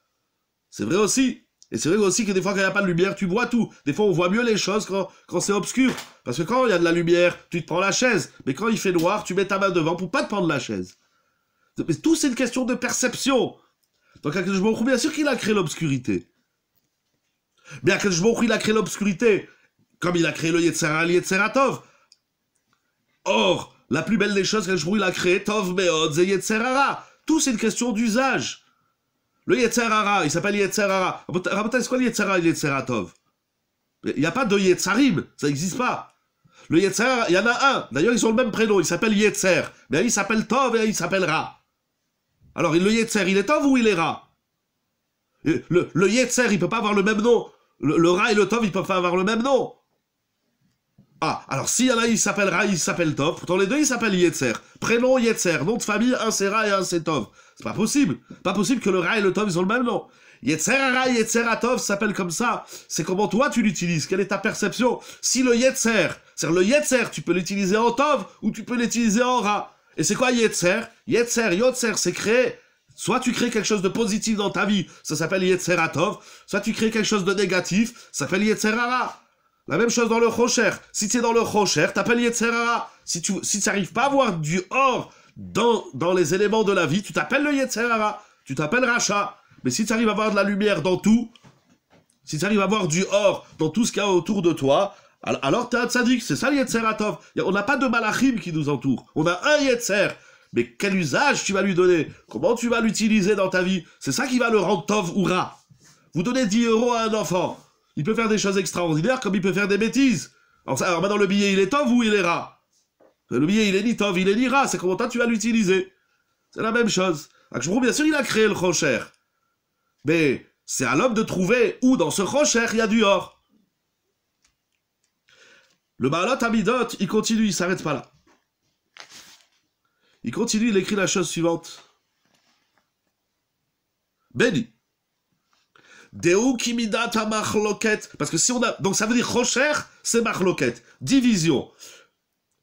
C'est vrai aussi. Et c'est vrai aussi que des fois, quand il n'y a pas de lumière, tu vois tout. Des fois, on voit mieux les choses quand, c'est obscur. Parce que quand il y a de la lumière, tu te prends la chaise. Mais quand il fait noir, tu mets ta main devant pour pas te prendre la chaise. Mais tout, c'est une question de perception. Donc, à Baruch bien sûr qu'il a créé l'obscurité. Mais à Baruch il a créé l'obscurité comme il a créé le Yetzera, le Yetzera Tov. Or, la plus belle des choses il a créé, Tov Beod, c'est Yetzerara. Tout c'est une question d'usage. Le Yetzerara, il s'appelle Yetzerara. Rabotai, c'est quoi le et le Il n'y a pas de Yetzarim, ça n'existe pas. Le Yetzer, il y en a un. D'ailleurs, ils ont le même prénom. Il s'appelle Yetzer. Mais il s'appelle Tov et il s'appelle Ra. Alors, le Yetzer, il est Tov ou il est Ra le, Yetzer, il ne peut pas avoir le même nom. Le, le Ra et le Tov, ils peuvent pas avoir le même nom. Ah, alors si y il s'appelle Ra, il s'appelle Tov. Pourtant, les deux, ils s'appellent Yetzer. Prénom Yetzer. Nom de famille, un c'est Ra et un c'est Tov. C'est pas possible. Pas possible que le Ra et le Tov, ils ont le même nom. Yetzer Ra, Yetzer Tov s'appelle comme ça. C'est comment toi, tu l'utilises. Quelle est ta perception Si le Yetzer, c'est le Yetzer, tu peux l'utiliser en Tov ou tu peux l'utiliser en Ra. Et c'est quoi Yetzer Yetzer, Yotzer, c'est créer... Soit tu crées quelque chose de positif dans ta vie, ça s'appelle tov. Soit tu crées quelque chose de négatif, ça s'appelle ra. La même chose dans le Rocher. Si tu es dans le Rocher, t'appelles Yetzerara. Si tu si n'arrives pas à voir du or dans, dans les éléments de la vie, tu t'appelles le Yetzerara. Tu t'appelles Racha. Mais si tu arrives à voir de la lumière dans tout, si tu arrives à voir du or dans tout ce qu'il y a autour de toi, alors tu es un tzaddik. C'est ça le Yetzeratov. On n'a pas de malachim qui nous entoure. On a un Yetzer. Mais quel usage tu vas lui donner Comment tu vas l'utiliser dans ta vie C'est ça qui va le rendre tov ou rat. Vous donnez 10 euros à un enfant. Il peut faire des choses extraordinaires comme il peut faire des bêtises. Alors, maintenant, le billet, il est en ou il est rat Le billet, il est ni tov, il est ni rat. C'est comment toi tu vas l'utiliser. C'est la même chose. bien sûr, il a créé le rocher. Mais c'est à l'homme de trouver où dans ce rocher il y a du or. Le Baalot Amidot, il continue, il s'arrête pas là. Il continue, il écrit la chose suivante. Béni. Deu ta machloket. Parce que si on a. Donc ça veut dire Rocher, c'est machloket. Division.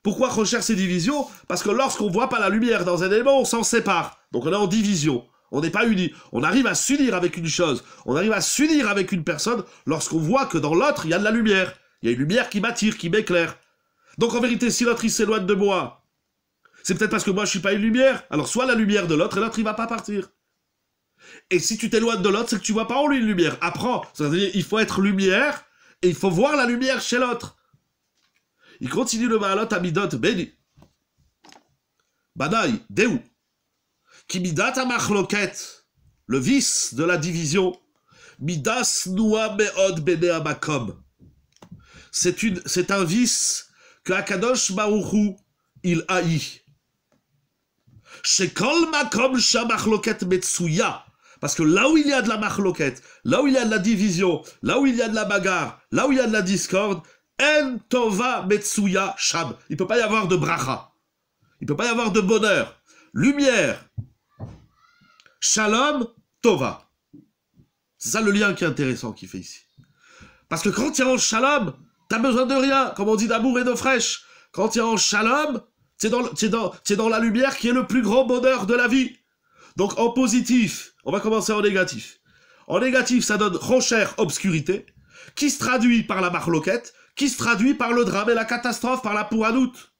Pourquoi Rocher, c'est division Parce que lorsqu'on voit pas la lumière dans un élément, on s'en sépare. Donc on est en division. On n'est pas uni. On arrive à s'unir avec une chose. On arrive à s'unir avec une personne lorsqu'on voit que dans l'autre, il y a de la lumière. Il y a une lumière qui m'attire, qui m'éclaire. Donc en vérité, si l'autre, il s'éloigne de moi, c'est peut-être parce que moi, je suis pas une lumière. Alors soit la lumière de l'autre, et l'autre, il va pas partir. Et si tu t'éloignes de l'autre, c'est que tu vois pas en lui une lumière. Apprends. C'est-à-dire, il faut être lumière et il faut voir la lumière chez l'autre. Il continue le à midot Beni. Banaï, Déou. Kimidat Amachloket, le vice de la division. Midas Noua Meod Bene Amakom. C'est un vice que Akadosh Maourou, il haït. Shekol Makom Shamachloket Metsuya. Parce que là où il y a de la marloquette, là où il y a de la division, là où il y a de la bagarre, là où il y a de la discorde, en tova metsuya shab. Il ne peut pas y avoir de bracha. Il ne peut pas y avoir de bonheur. Lumière. Shalom, tova. C'est ça le lien qui est intéressant qu'il fait ici. Parce que quand tu es en shalom, tu n'as besoin de rien, comme on dit d'amour et de fraîche. Quand il y en shalom, c'est dans la lumière qui est le plus grand bonheur de la vie. Donc en positif, on va commencer en négatif. En négatif, ça donne rochère, obscurité, qui se traduit par la marloquette, qui se traduit par le drame et la catastrophe, par la pouranoute.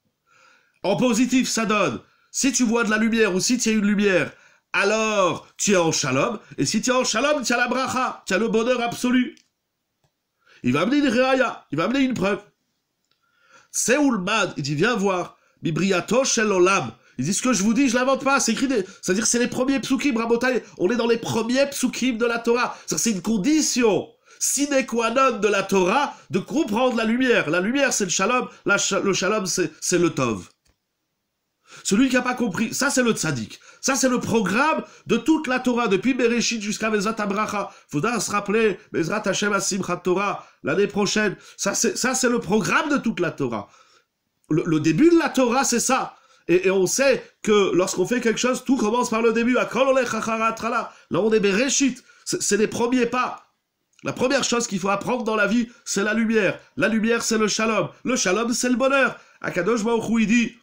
En positif, ça donne, si tu vois de la lumière ou si tu as une lumière, alors tu es en shalom, et si tu es en shalom, tu as la bracha, tu as le bonheur absolu. Il va amener une réaïa, il va amener une preuve. mad il dit, viens voir, Bibriato shel olam, il dit ce que je vous dis, je l'invente pas, c'est écrit. C'est-à-dire c'est les premiers psukim, Rabotai. On est dans les premiers psukim de la Torah. C'est une condition sine qua non de la Torah de comprendre la lumière. La lumière, c'est le shalom. le shalom, c'est le tov. Celui qui n'a pas compris, ça c'est le tzaddik. Ça c'est le programme de toute la Torah, depuis Bereshit jusqu'à Bezrat Il Faudra se rappeler, Mezrat Hashem Asimchat Torah, l'année prochaine. Ça c'est le programme de toute la Torah. le début de la Torah, c'est ça et, on sait que lorsqu'on fait quelque chose, tout commence par le début. Là, on est Bereshit. C'est les premiers pas. La première chose qu'il faut apprendre dans la vie, c'est la lumière. La lumière, c'est le shalom. Le shalom, c'est le bonheur. Akadosh dit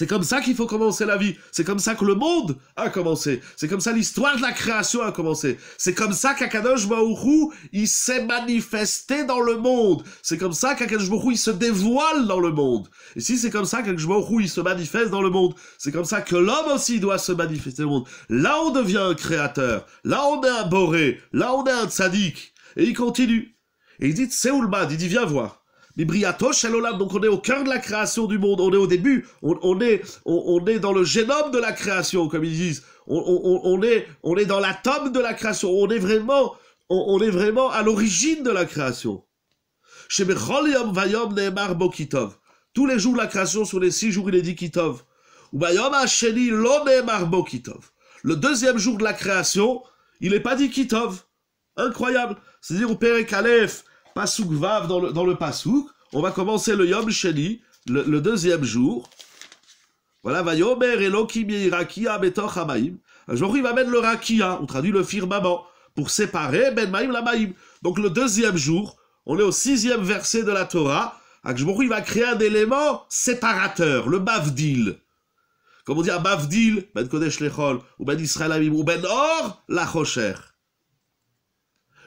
c'est comme ça qu'il faut commencer la vie. C'est comme ça que le monde a commencé. C'est comme ça l'histoire de la création a commencé. C'est comme ça qu'Akadosh Baruchou, il s'est manifesté dans le monde. C'est comme ça qu'Akadosh Baruchou, il se dévoile dans le monde. Et si c'est comme ça qu'Akadosh Baruchou, il se manifeste dans le monde, c'est comme ça que l'homme aussi doit se manifester dans le monde. Là, on devient un créateur. Là, on est un boré. Là, on est un tzaddik. Et il continue. Et il dit, c'est bad? il dit, viens voir donc on est au cœur de la création du monde, on est au début, on, est, on, est dans le génome de la création, comme ils disent, on, est, on est dans l'atome de la création, on est vraiment, on, est vraiment à l'origine de la création. Tous les jours de la création, sur les six jours, il est dit Kitov. Le deuxième jour de la création, il n'est pas dit Kitov. Incroyable. C'est-à-dire au Père Kalef, Pasuk Vav dans le, dans Passouk. On va commencer le Yom Sheni, le, deuxième jour. Voilà, va Elohim et Betoch Hamaim. Un jour, il va mettre le Rakia, on traduit le firmament, pour séparer Ben ma'im, la ma'im. Donc le deuxième jour, on est au sixième verset de la Torah. Akshboru, il va créer un élément séparateur, le Bavdil. Comme on dit un Bavdil, Ben Kodesh Lechol, ou Ben Israël ou Ben Or, la Rocher.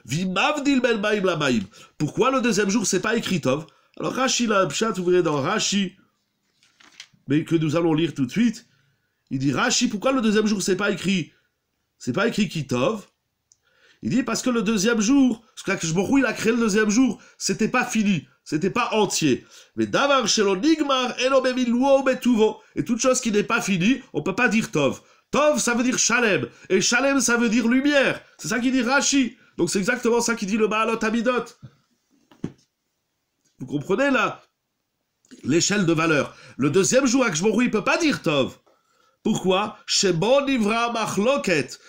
Ben pourquoi le deuxième jour, c'est pas écrit Tov Alors Rashi, là, Pshat, vous verrez dans Rashi, mais que nous allons lire tout de suite, il dit Rashi, pourquoi le deuxième jour, c'est pas écrit C'est pas écrit Kitov Il dit parce que le deuxième jour, ce que il a créé le deuxième jour, c'était pas fini, c'était pas entier. Mais Davar betuvo Et toute chose qui n'est pas finie, on peut pas dire Tov. Tov, ça veut dire Shalem. Et Shalem, ça veut dire lumière. C'est ça qu'il dit Rashi. Donc c'est exactement ça qui dit le Baalot Amidot. Vous comprenez là L'échelle de valeur. Le deuxième jour, que il ne peut pas dire Tov. Pourquoi chez Ivra Machloket.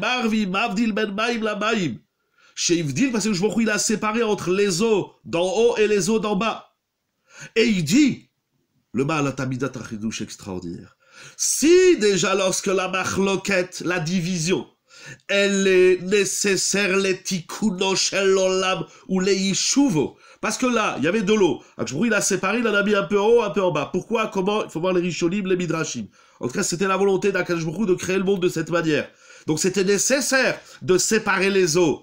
Mavdil Ben Maim La Maim. parce que Akshborou, il a séparé entre les eaux d'en haut et les eaux d'en bas. Et il dit, le Mahalot Amidot, extraordinaire. Si déjà lorsque la Machloket, la division, elle est nécessaire les tikkuno ou les yishuvo. Parce que là, il y avait de l'eau. Ah, il a séparé, il en a mis un peu en haut, un peu en bas. Pourquoi, comment Il faut voir les rishonim, les midrashim. En tout cas, c'était la volonté d'Akashbourou de créer le monde de cette manière. Donc c'était nécessaire de séparer les eaux.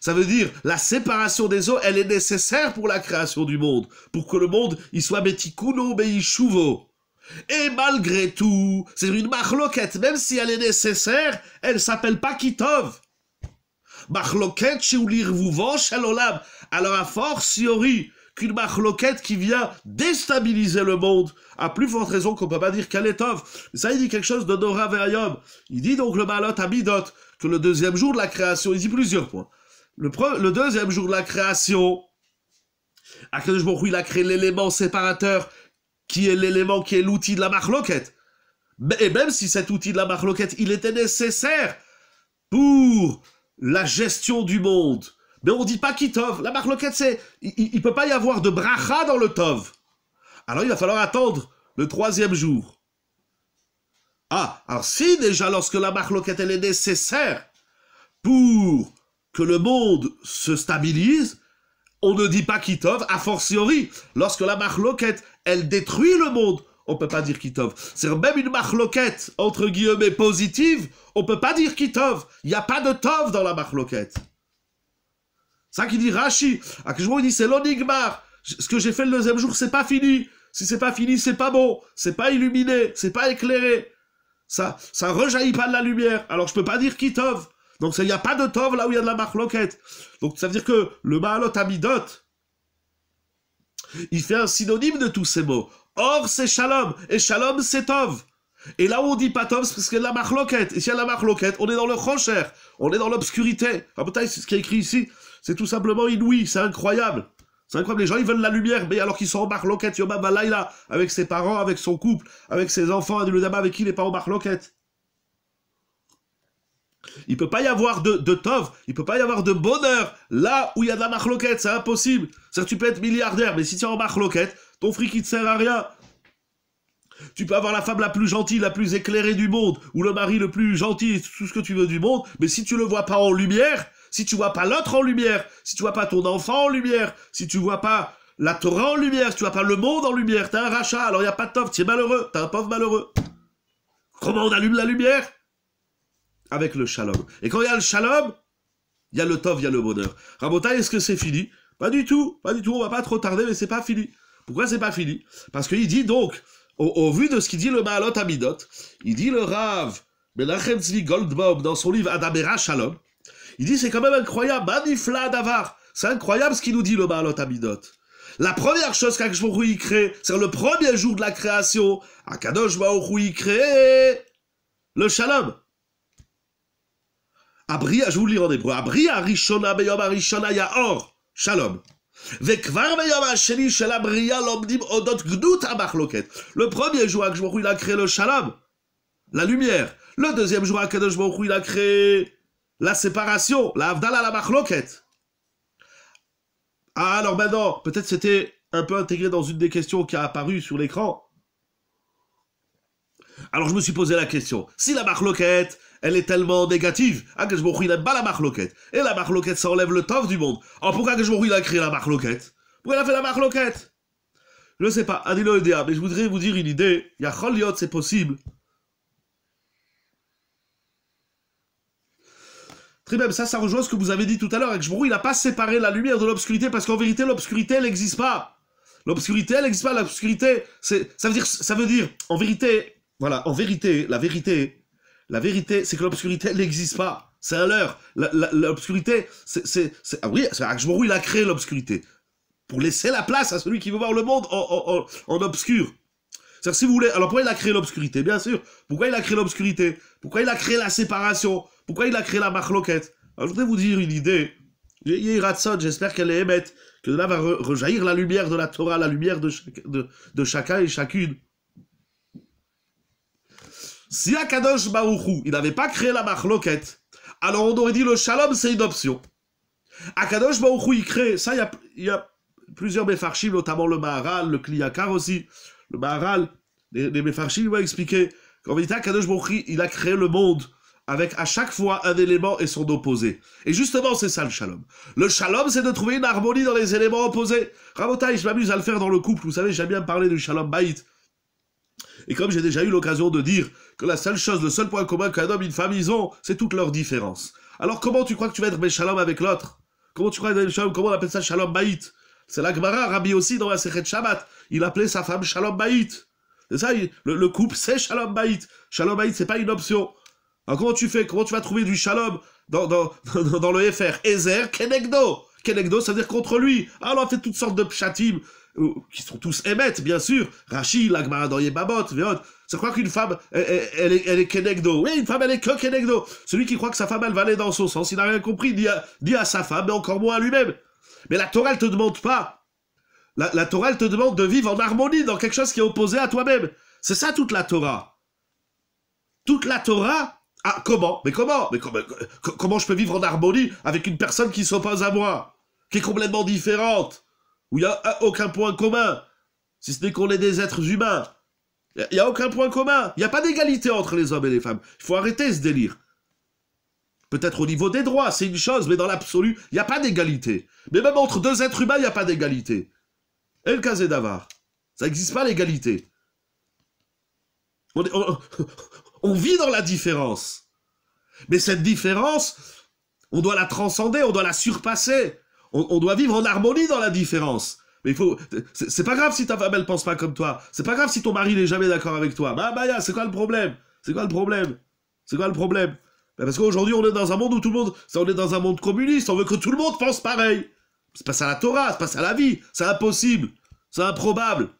Ça veut dire, la séparation des eaux, elle est nécessaire pour la création du monde. Pour que le monde, il soit betikuno, beishuvo. Et malgré tout, c'est une marloquette, même si elle est nécessaire, elle s'appelle pas Kitov. Marloquette chez à olam. Alors à fortiori qu'une marloquette qui vient déstabiliser le monde, à plus forte raison qu'on ne peut pas dire qu'elle est Tov. Ça, il dit quelque chose de Dora Il dit donc le malot à que le deuxième jour de la création, il dit plusieurs points. Le, deuxième jour de la création, à quel moment il a créé l'élément séparateur qui est l'élément, qui est l'outil de la marloquette. Et même si cet outil de la marloquette, il était nécessaire pour la gestion du monde. Mais on ne dit pas qui tov. La marloquette, c'est, il ne peut pas y avoir de bracha dans le tov. Alors il va falloir attendre le troisième jour. Ah, alors si déjà lorsque la marloquette, elle est nécessaire pour que le monde se stabilise, on ne dit pas Kitov, a fortiori, lorsque la marloquette, elle détruit le monde, on peut pas dire Kitov. C'est même une marloquette, entre guillemets, positive, on peut pas dire Kitov. Il n'y a pas de Tov dans la marloquette. Ça qui dit Rashi. À que je il dit c'est l'onigmar. Ce que j'ai fait le deuxième jour, c'est pas fini. Si c'est pas fini, c'est pas bon. C'est pas illuminé. C'est pas éclairé. Ça, ça rejaillit pas de la lumière. Alors je peux pas dire Kitov. Donc il n'y a pas de tov là où il y a de la marloquette. Donc ça veut dire que le malot Amidot, il fait un synonyme de tous ces mots. Or c'est shalom, et shalom c'est tov. Et là où on dit pas tov, c'est parce qu'il y a de la marloquette. Et s'il y a de la marloquette, on est dans le rocher, on est dans l'obscurité. Ah, c'est ce qui est écrit ici. C'est tout simplement inouï, c'est incroyable. C'est incroyable, les gens ils veulent la lumière, mais alors qu'ils sont en marloquette, Yomam Laila, avec ses parents, avec son couple, avec ses enfants, avec qui il n'est pas en marloquette. Il peut pas y avoir de, de tov, il peut pas y avoir de bonheur là où il y a de la marloquette, c'est impossible. cest tu peux être milliardaire, mais si tu es en marloquette, ton fric il te sert à rien. Tu peux avoir la femme la plus gentille, la plus éclairée du monde, ou le mari le plus gentil, tout ce que tu veux du monde, mais si tu le vois pas en lumière, si tu vois pas l'autre en lumière, si tu vois pas ton enfant en lumière, si tu vois pas la Torah en lumière, si tu vois pas le monde en lumière, t'as un rachat, alors il n'y a pas de tov, tu es malheureux, t'as un pauvre malheureux. Comment on allume la lumière avec le shalom. Et quand il y a le shalom, il y a le tov, il y a le bonheur. Rabotai, est-ce que c'est fini Pas du tout, pas du tout, on va pas trop tarder, mais c'est pas fini. Pourquoi c'est pas fini Parce qu'il dit donc, au, vu de ce qu'il dit le Maalot Amidot, il dit le Rav la Zvi Goldbaum dans son livre Adamera Shalom, il dit c'est quand même incroyable, Manifla Davar, c'est incroyable ce qu'il nous dit le Maalot Amidot. La première chose qu'Akashbourou y crée, c'est le premier jour de la création, Akadosh crée le Shalom je vous lis en hébreu. Abria Rishona, Beyom Rishona, Yaor. Shalom. Le premier jour, Akadosh il a créé le shalom, la lumière. Le deuxième jour, Akadosh il a créé la séparation, la avdala, la machloket. Ah, alors maintenant, peut-être c'était un peu intégré dans une des questions qui a apparu sur l'écran. Alors je me suis posé la question, si la machloket, elle est tellement négative. je hein, il pas la marloquette. Et la marloquette, ça enlève le top du monde. Alors pourquoi Akashbohu, il a créé la marloquette Pourquoi il a fait la marloquette Je ne sais pas, Adilo Edea, mais je voudrais vous dire une idée. Yacholiot, c'est possible. Très bien, ça, ça rejoint ce que vous avez dit tout à l'heure. Akashbohu, il n'a pas séparé la lumière de l'obscurité parce qu'en vérité, l'obscurité, elle n'existe pas. L'obscurité, elle n'existe pas. L'obscurité, ça veut dire, ça veut dire, en vérité, voilà, en vérité, la vérité, la vérité, c'est que l'obscurité [LAUGHS] n'existe pas. C'est un leurre. L'obscurité, c'est... Ah oui, c'est où il a créé l'obscurité. Pour laisser la place à celui qui veut voir le monde en, en, obscur. cest si vous voulez... Alors, pourquoi il a créé l'obscurité Bien sûr. Pourquoi il a créé l'obscurité Pourquoi il a créé la séparation Pourquoi il a créé la marloquette je voudrais vous dire une idée. j'espère qu'elle est émette. Que de là va rejaillir la lumière de la Torah, la lumière de, de chacun et chacune. Si Akadosh Baruchou, il n'avait pas créé la marloquette, alors on aurait dit le shalom, c'est une option. Akadosh Baruchou, il crée, ça, il y a, plusieurs Mefarshim, notamment le Maharal, le Kliyakar aussi. Le Maharal, les, les ils m'ont expliquer qu'en vérité, Akadosh Baruchou, il a créé le monde avec à chaque fois un élément et son opposé. Et justement, c'est ça le shalom. Le shalom, c'est de trouver une harmonie dans les éléments opposés. Rabotai, je m'amuse à le faire dans le couple. Vous savez, j'aime bien parler du shalom baït. Et comme j'ai déjà eu l'occasion de dire que la seule chose, le seul point commun qu'un homme et une femme, ils ont, c'est toute leur différence. Alors comment tu crois que tu vas être shalom avec l'autre Comment tu crois être Shalom Comment on appelle ça Shalom ba'it C'est la Gemara, Rabbi aussi, dans la de Shabbat, il appelait sa femme Shalom ba'it. C'est ça, le, couple, c'est Shalom ba'it. Shalom ba'it, c'est pas une option. Alors comment tu fais Comment tu vas trouver du Shalom dans, [LAUGHS] le FR Ezer Kenegdo Kenegdo, ça veut dire contre lui. Alors ah, on fait toutes sortes de pshatim, qui sont tous émettes, bien sûr, Rachid, Lagmara dans Yebabot, ça croit qu'une femme, elle, est, elle kenegdo. Oui, une femme, elle est que kenegdo. Celui qui croit que sa femme, elle va aller dans son sens, il n'a rien compris, ni à, sa femme, mais encore moins à lui-même. Mais la Torah, elle te demande pas. La, Torah, elle te demande de vivre en harmonie dans quelque chose qui est opposé à toi-même. C'est ça toute la Torah. Toute la Torah, ah, comment Mais comment Mais comment, euh, comment je peux vivre en harmonie avec une personne qui s'oppose à moi Qui est complètement différente où il n'y a euh, aucun point commun, si ce n'est qu'on est des êtres humains. Il n'y a aucun point commun. Il n'y a pas d'égalité entre les hommes et les femmes. Il faut arrêter ce délire. Peut-être au niveau des droits, c'est une chose, mais dans l'absolu, il n'y a pas d'égalité. Mais même entre deux êtres humains, il n'y a pas d'égalité. Et le Ça n'existe pas l'égalité. [LAUGHS] on vit dans la différence. Mais cette différence, on doit la transcender, on doit la surpasser. On, doit vivre en harmonie dans la différence. Mais il faut, c'est pas grave si ta femme elle pense pas comme toi. C'est pas grave si ton mari n'est jamais d'accord avec toi. Bah, bah, c'est quoi le problème C'est quoi le problème C'est quoi le problème bah, Parce qu'aujourd'hui on est dans un monde où tout le monde, on est dans un monde communiste. On veut que tout le monde pense pareil. C'est pas ça la Torah, c'est pas ça la vie. C'est impossible, c'est improbable.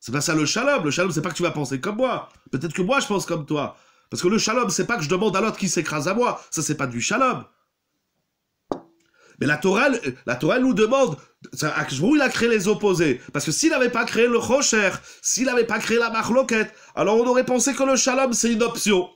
C'est pas ça le shalom. Le shalom c'est pas que tu vas penser comme moi. Peut-être que moi je pense comme toi. Parce que le shalom c'est pas que je demande à l'autre qui s'écrase à moi. Ça c'est pas du shalom. Mais la Torah, euh, la Torah nous demande, où il a créé les opposés. Parce que s'il n'avait pas créé le Rocher, s'il n'avait pas créé la marloquette, alors on aurait pensé que le Shalom, c'est une option.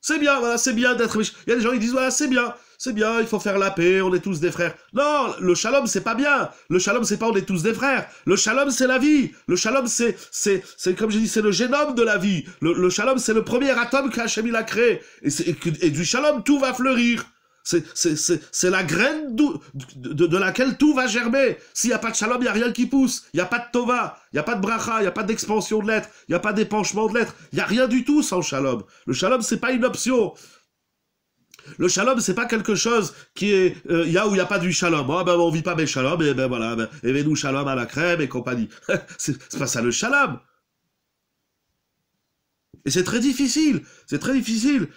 C'est bien, voilà, c'est bien d'être Il y a des gens qui disent, voilà, c'est bien, c'est bien, il faut faire la paix, on est tous des frères. Non, le shalom, c'est pas bien. Le shalom, c'est pas on est tous des frères. Le shalom, c'est la vie. Le shalom, c'est, c'est, c'est, comme je dis, c'est le génome de la vie. Le, shalom, c'est le premier atome qu'Hachem, il a créé. Et, et, du shalom, tout va fleurir. C'est la graine de, laquelle tout va germer. S'il n'y a pas de shalom, il n'y a rien qui pousse. Il n'y a pas de tova, il n'y a pas de bracha, il n'y a pas d'expansion de l'être, il n'y a pas d'épanchement de l'être. Il n'y a rien du tout sans shalom. Le shalom, c'est pas une option. Le shalom, c'est pas quelque chose qui est euh, il y a où il n'y a pas du shalom. On ah, ben on vit pas mes shalom et eh ben voilà, et ben, eh ben nous shalom à la crème et compagnie. [LAUGHS] c'est pas ça le shalom. Et c'est très difficile, c'est très difficile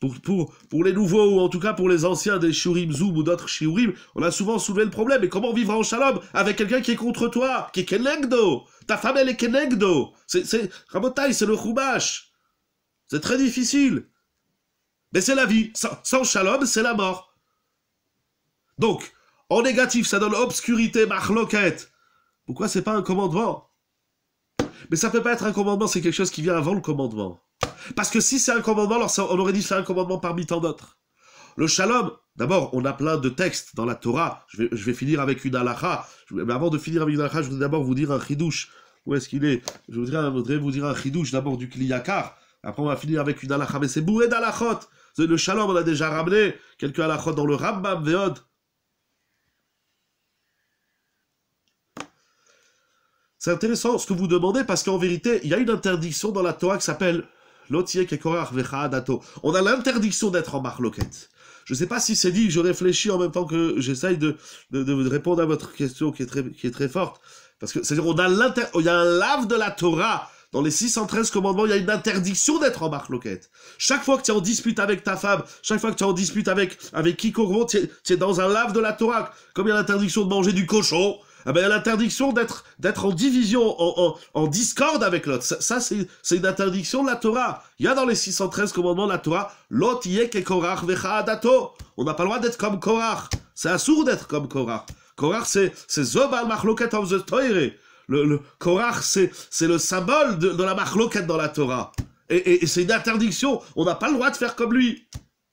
pour, les nouveaux, ou en tout cas pour les anciens des Shurim ou d'autres Shurim, on a souvent soulevé le problème. Mais comment vivre en shalom avec quelqu'un qui est contre toi, qui est Kenegdo Ta femme, elle est Kenegdo C'est c'est le Khoubash. C'est très difficile. Mais c'est la vie. Sans, shalom, c'est la mort. Donc, en négatif, ça donne obscurité, marloquette. Pourquoi c'est pas un commandement Mais ça peut pas être un commandement, c'est quelque chose qui vient avant le commandement. Parce que si c'est un commandement, alors on aurait dit c'est un commandement parmi tant d'autres. Le shalom, d'abord, on a plein de textes dans la Torah. Je vais, je vais finir avec une halakha. Mais avant de finir avec une halakha, je voudrais d'abord vous dire un chidouche. Où est-ce qu'il est, Je voudrais, vous dire un chidouche d'abord du kliyakar. Après, on va finir avec une halakha. Mais c'est bourré d'alachot. Le shalom, on a déjà ramené quelques halakhot dans le Rambam Veod. C'est intéressant ce que vous demandez parce qu'en vérité, il y a une interdiction dans la Torah qui s'appelle on a l'interdiction d'être en loquette Je ne sais pas si c'est dit, je réfléchis en même temps que j'essaye de, de, répondre à votre question qui est très, forte. Parce que, c'est-à-dire, on a il y a un lave de la Torah. Dans les 613 commandements, il y a une interdiction d'être en marloquette. Chaque fois que tu es en dispute avec ta femme, chaque fois que tu es en dispute avec, avec quiconque, tu es, dans un lave de la Torah. Comme il y a l'interdiction de manger du cochon, ah ben, l'interdiction d'être d'être en division, en, discorde avec l'autre. Ça, c'est une interdiction de la Torah. Il y a dans les 613 commandements de la Torah, l'autre est Korach adato. On n'a pas le droit d'être comme Korach. C'est sourd d'être comme Korach. Korach, c'est zoba Machloket of the Toire. Le, le Korach, c'est le symbole de, la Machloket dans la Torah. Et, et c'est une interdiction. On n'a pas le droit de faire comme lui.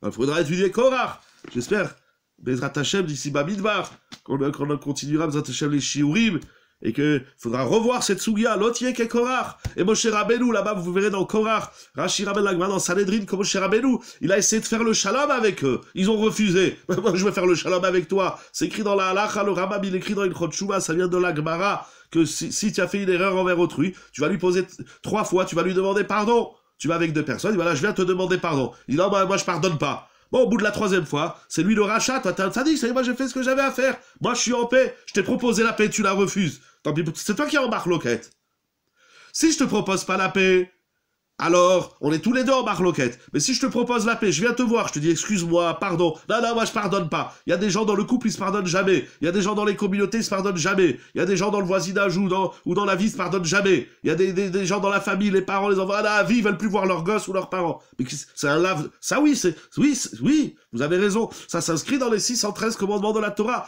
Il faudra étudier Korach. J'espère Bezrat Hashem d'ici Bamidbar, qu'on qu continuera Bezrat Hashem les Shiurim, et que faudra revoir cette Sugia, Lotier et Korar Et Moshe Rabbeinu, là-bas, vous verrez dans Korar Rashi Rabben Lagman dans Sanhedrin, comme Moshe il a essayé de faire le shalom avec eux. Ils ont refusé. [LAUGHS] Moi, je veux faire le shalom avec toi. C'est écrit dans la halacha, le il écrit dans une Chotchouba, ça vient de la que si, tu as fait une erreur envers autrui, tu vas lui poser trois fois, tu vas lui demander pardon. Tu vas avec deux personnes, voilà, je viens te demander pardon. Il dit, non, moi, je pardonne pas au bout de la troisième fois, c'est lui le rachat. Toi, t'es un Ça moi, j'ai fait ce que j'avais à faire. Moi, je suis en paix. Je t'ai proposé la paix, tu la refuses. Tant pis, c'est toi qui embarques l'oquette. Si je te propose pas la paix, alors on est tous les deux en marloquette. Mais si je te propose la paix, je viens te voir, je te dis excuse-moi, pardon. Non, non, moi je pardonne pas. Il y a des gens dans le couple, ils se pardonnent jamais. Il y a des gens dans les communautés, ils se pardonnent jamais. Il y a des gens dans le voisinage ou dans, ou dans la vie, ils se pardonnent jamais. Il y a des, gens dans la famille, les parents, les enfants, ah, la vie, ils veulent plus voir leurs gosses ou leurs parents. Mais c'est un lave. Ça oui, c'est, oui, oui, vous avez raison. Ça s'inscrit dans les 613 commandements de la Torah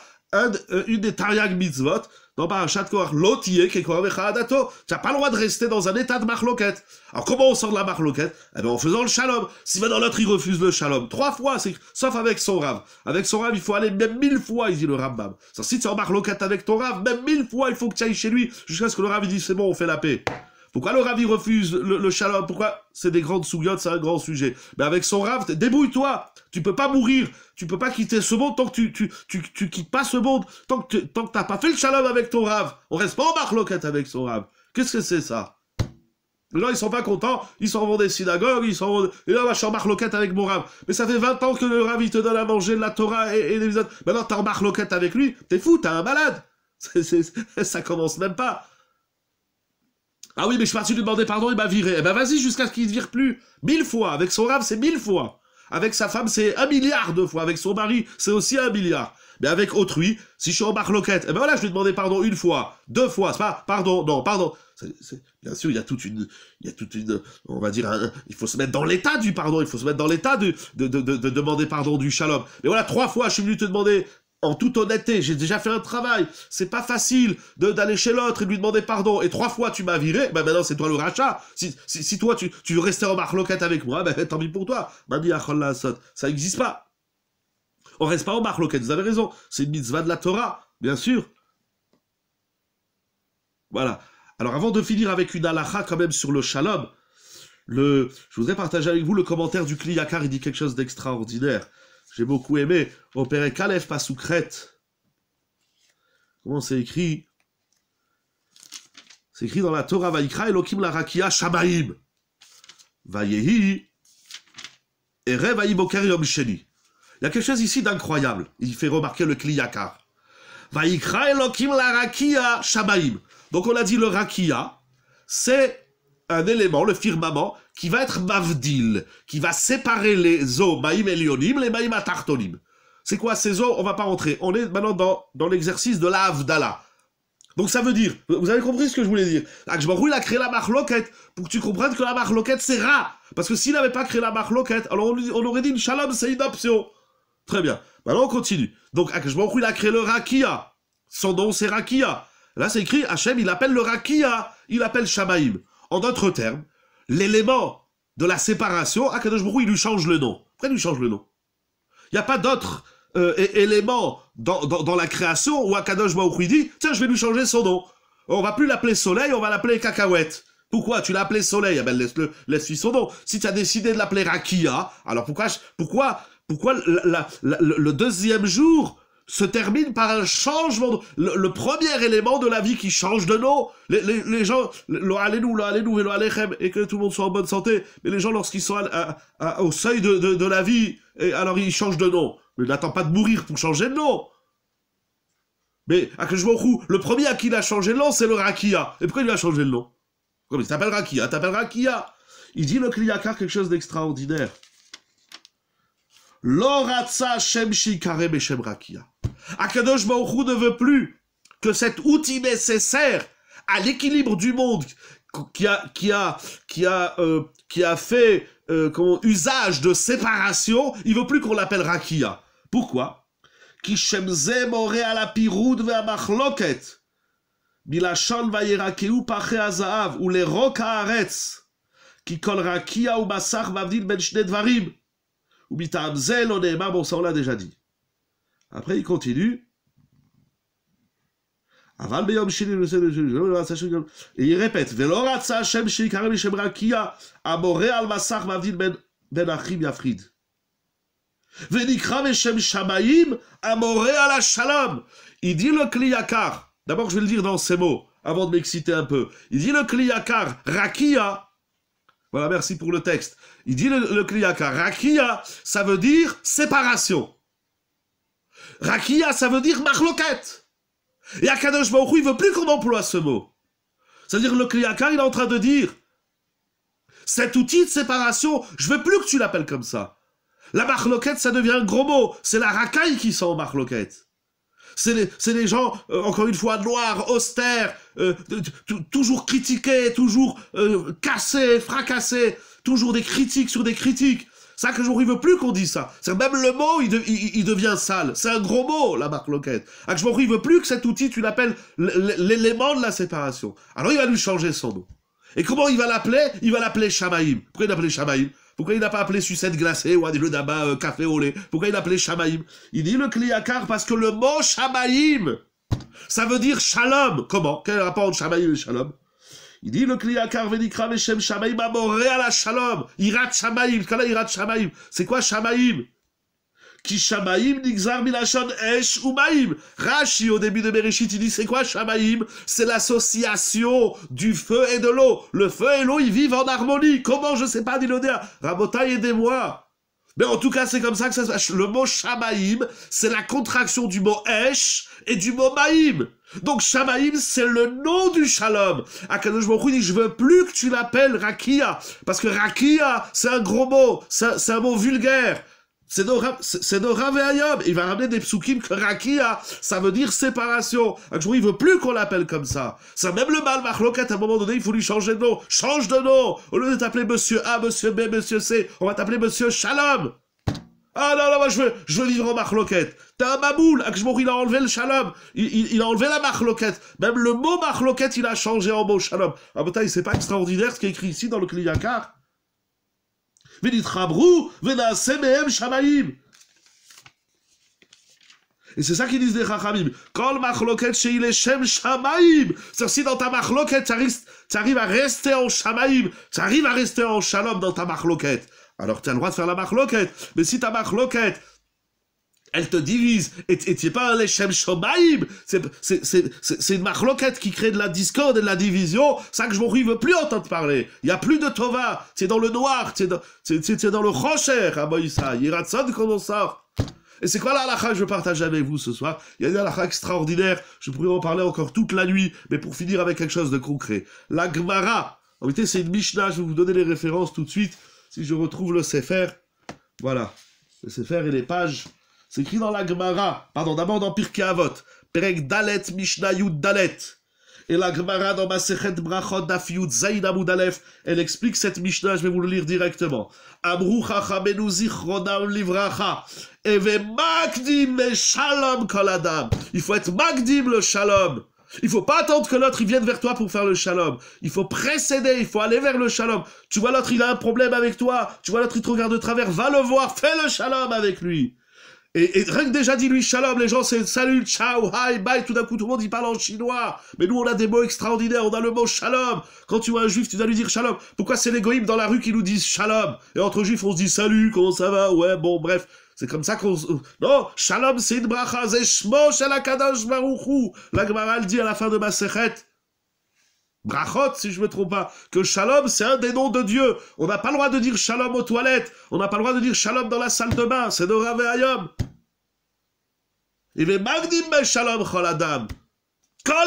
une des Tariag Mitzvot, dans Parashat Korach, l'otier qui Adato. Tu n'as pas le droit de rester dans un état de marloquette. Alors comment on sort de la marloquette Eh bien en faisant le shalom. Si dans l'autre il refuse le shalom, trois fois, sauf avec son rave. Avec son rave, il faut aller même mille fois, il dit le Rambam. si tu es en marloquette avec ton rave, même mille fois, il faut que tu ailles chez lui, jusqu'à ce que le rave dise c'est bon, on fait la paix. Pourquoi le Ravi refuse le, shalom Pourquoi c'est des grandes souillottes, c'est un grand sujet. Mais avec son Rav, débrouille-toi. Tu peux pas mourir. Tu peux pas quitter ce monde tant que tu, tu, tu, quittes pas ce monde. Tant que tu, tant que pas fait le shalom avec ton Rav. On reste pas en marloquette avec son Rav. Qu'est-ce que c'est ça Là ils sont pas contents, ils s'en vont des synagogues, ils s'en vont... Et là, je suis en marloquette avec mon rave. Mais ça fait 20 ans que le ravi te donne à manger de la Torah et, des des... Maintenant, t'es en marloquette avec lui, t'es fou, t'es un malade. Ça [LAUGHS] ne Ça commence même pas. Ah oui, mais je suis parti lui demander pardon, il m'a viré. Eh ben vas-y, jusqu'à ce qu'il ne vire plus. Mille fois. Avec son rave, c'est mille fois. Avec sa femme, c'est un milliard de fois. Avec son mari, c'est aussi un milliard. Mais avec autrui, si je suis en loquette, eh ben voilà, je lui ai demandé pardon une fois, deux fois, c'est pas, pardon, non, pardon. bien sûr, il y a toute une, il y a toute une, on va dire, il faut se mettre dans l'état du pardon, il faut se mettre dans l'état de de, de, de, demander pardon du shalom. Mais voilà, trois fois, je suis venu te demander en toute honnêteté, j'ai déjà fait un travail, c'est pas facile d'aller chez l'autre et lui demander pardon, et trois fois tu m'as viré, ben maintenant c'est toi le rachat, si, si, toi tu, tu veux en marloquette avec moi, ben tant pis pour toi, ça n'existe pas. On reste pas en marloquette, vous avez raison, c'est une mitzvah de la Torah, bien sûr. Voilà. Alors avant de finir avec une halacha quand même sur le shalom, le, je voudrais partager avec vous le commentaire du Kliyakar, il dit quelque chose d'extraordinaire. J'ai beaucoup aimé. Opéré Kalef Pasukret. Comment c'est écrit C'est écrit dans la Torah Vaikra Elokim la Rakia Vayehi. Yom Sheni. Il y a quelque chose ici d'incroyable. Il fait remarquer le Kliyakar. Vaikra Elokim la Rakia Donc on a dit le Rakia, c'est un élément, le firmament, qui va être mavdil, qui va séparer les eaux maïm lionim, les maïm Tartonim. C'est quoi ces eaux On va pas rentrer. On est maintenant dans, dans l'exercice de la Donc ça veut dire, vous avez compris ce que je voulais dire Akjbaru, il a créé la marloquette pour que tu comprennes que la marloquette c'est rat. Parce que s'il n'avait pas créé la marloquette, alors on, aurait dit une shalom, c'est une option. Très bien. Maintenant on continue. Donc Akjbaru, il a créé le rakia. Son nom c'est rakia. Là c'est écrit, Hachem, il appelle le rakia, il appelle Shamaïm. En d'autres termes, l'élément de la séparation, Akadosh Baruch il lui change le nom. Après, il lui change le nom. Il n'y a pas d'autre euh, élément dans, la création où Akadosh Baruch dit « Tiens, je vais lui changer son nom. On va plus l'appeler Soleil, on va l'appeler Cacahuète. » Pourquoi Tu l'as appelé Soleil, ah ben, laisse-le, lui son nom. Si tu as décidé de l'appeler Rakia, alors pourquoi, pourquoi, pourquoi le deuxième jour se termine par un changement, le, premier élément de la vie qui change de nom. Les, les, les gens, lo allez lo et que tout le monde soit en bonne santé. Mais les gens, lorsqu'ils sont au seuil de, de, la vie, et alors ils changent de nom. Mais n'attendent pas de mourir pour changer de nom. Mais le premier à qui il a changé de nom, c'est le Rakia. Et pourquoi il a changé de nom Comme il s'appelle Rakia, Il dit le Kliyakar quelque chose d'extraordinaire. Loratsa Shemshi Karem Shem Rakia. Akadoj Bauchou ne veut plus que cet outil nécessaire à l'équilibre du monde qui a euh, fait euh, usage de séparation, il ne veut plus qu'on l'appelle Rakia. Pourquoi Kishemze m'orealapirud ve amachloket. Bilashan va yérake ou pache azaav ou le rocaarets. Kikol Rakia ou basar va ben benchnet varim. Ou mitamze nonéba, bon ça on l'a déjà dit. Après, il continue. Et il répète. Il dit le kliyakar. D'abord, je vais le dire dans ces mots, avant de m'exciter un peu. Il dit le kliyakar, rakia. Voilà, merci pour le texte. Il dit le, kliyakar, rakia, ça veut dire séparation. Rakia, ça veut dire marloquette. Et Akadosh Baruch il veut plus qu'on emploie ce mot. C'est-à-dire le Kliyakar, il est en train de dire cet outil de séparation, je veux plus que tu l'appelles comme ça. La marloquette, ça devient un gros mot. C'est la racaille qui sent marloquette. C'est les, gens, euh, encore une fois, noirs, austères, euh, toujours critiqués, toujours euh, cassés, fracassés, toujours des critiques sur des critiques que je ne veut plus qu'on dit ça. C'est même le mot, il, devient sale. C'est un gros mot, la marque Loquette. Ah, je m'en il plus que cet outil, tu l'appelles l'élément de la séparation. Alors, il va lui changer son nom. Et comment il va l'appeler Il va l'appeler Shamaïm. Pourquoi il l'appelait Shamaïm Pourquoi il n'a pas appelé sucette glacée ou un le d'abat euh, café au lait Pourquoi il l'appelait Shamaïm Il dit le Kliakar parce que le mot Shamaïm, ça veut dire shalom. Comment Quel rapport entre Shamaïm et shalom il dit le Shamaïm, Venikra Meshem Shamaim la Shalom. Irat Shamaim. Irat Shamaim. C'est quoi Shamaim Qui Shamaim Nixar Milachon Esh ou Maïm Rashi, au début de Bereshit, il dit c'est quoi Shamaim C'est l'association du feu et de l'eau. Le feu et l'eau, ils vivent en harmonie. Comment Je sais pas, dit l'Odéa. Rabotai, aidez-moi. Mais en tout cas, c'est comme ça que ça se passe. Le mot Shamaim, c'est la contraction du mot Esh et du mot Maïm. Donc Shamaïm, c'est le nom du Shalom. Akadosh Baruch dit, je veux plus que tu l'appelles Rakia, parce que Rakia, c'est un gros mot, c'est un mot vulgaire. C'est de Ravéayom. Il va ramener des psukim que Rakia, ça veut dire séparation. je il veut plus qu'on l'appelle comme ça. C'est même le mal Mahloket, à un moment donné, il faut lui changer de nom. Change de nom. Au lieu de t'appeler Monsieur A, Monsieur B, Monsieur C, on va t'appeler Monsieur Shalom. Ah non, non, moi je veux, je veux vivre en marloquette. T'as un maboule, Akjmour, il a enlevé le shalom. Il, il, a enlevé la marloquette. Même le mot marloquette, il a changé en mot shalom. Ah ce c'est pas extraordinaire ce qui est écrit ici dans le Kliyakar. Venitrabrou, venasemehem shamaim. Et c'est ça qu'ils disent des Chachamim. Quand le machloket chez il est Shem Shamaim, c'est-à-dire si dans ta machloket, tu arrives, arrives à rester en Shamaim, tu arrives à rester en Shalom dans ta machloket alors tu as le droit de faire la marloquette. Mais si ta marloquette, elle te divise, et tu n'es pas un leshem Shomaim, c'est une marloquette qui crée de la discorde et de la division, ça que je ne veux plus entendre parler. Il n'y a plus de Tova, c'est dans le noir, c'est dans, dans, le rocher, à Moïsa, Yiratson quand on sort. Et c'est quoi la que je partage avec vous ce soir Il y a une halakha extraordinaire, je pourrais en parler encore toute la nuit, mais pour finir avec quelque chose de concret. La gmara, en voyez c'est une Mishnah, je vais vous donner les références tout de suite, si je retrouve le Sefer, voilà, le Sefer et les pages, c'est écrit dans la Gemara, pardon, d'abord dans Pirkei Avot, Perek Dalet Mishnah Dalet, et la Gemara dans Masechet Brachot Daf Yud Zayin Amud elle explique cette Mishnah, je vais vous le lire directement. Amru menuzich Livracha, Eve Magdim Shalom Adam, il faut être Magdim le Shalom, il faut pas attendre que l'autre il vienne vers toi pour faire le shalom. Il faut précéder, il faut aller vers le shalom. Tu vois l'autre, il a un problème avec toi. Tu vois l'autre, il te regarde de travers. Va le voir, fais le shalom avec lui. Et, rien que déjà dit lui shalom, les gens c'est salut, ciao, hi, bye, tout d'un coup tout le monde il parle en chinois. Mais nous on a des mots extraordinaires, on a le mot shalom. Quand tu vois un juif, tu vas lui dire shalom. Pourquoi c'est l'égoïme dans la rue qui nous dit shalom Et entre juifs on se dit salut, comment ça va Ouais, bon, bref. C'est comme ça qu'on... Non, Shalom c'est une bracha, c'est shel L'agmaral Baruchu. La Gemara dit à la fin de séchette. Brachot, si je ne me trompe pas, que Shalom, c'est un des noms de Dieu. On n'a pas le droit de dire Shalom aux toilettes. On n'a pas le droit de dire Shalom dans la salle de bain. C'est de Ayom. Il est Magdim Shalom Kol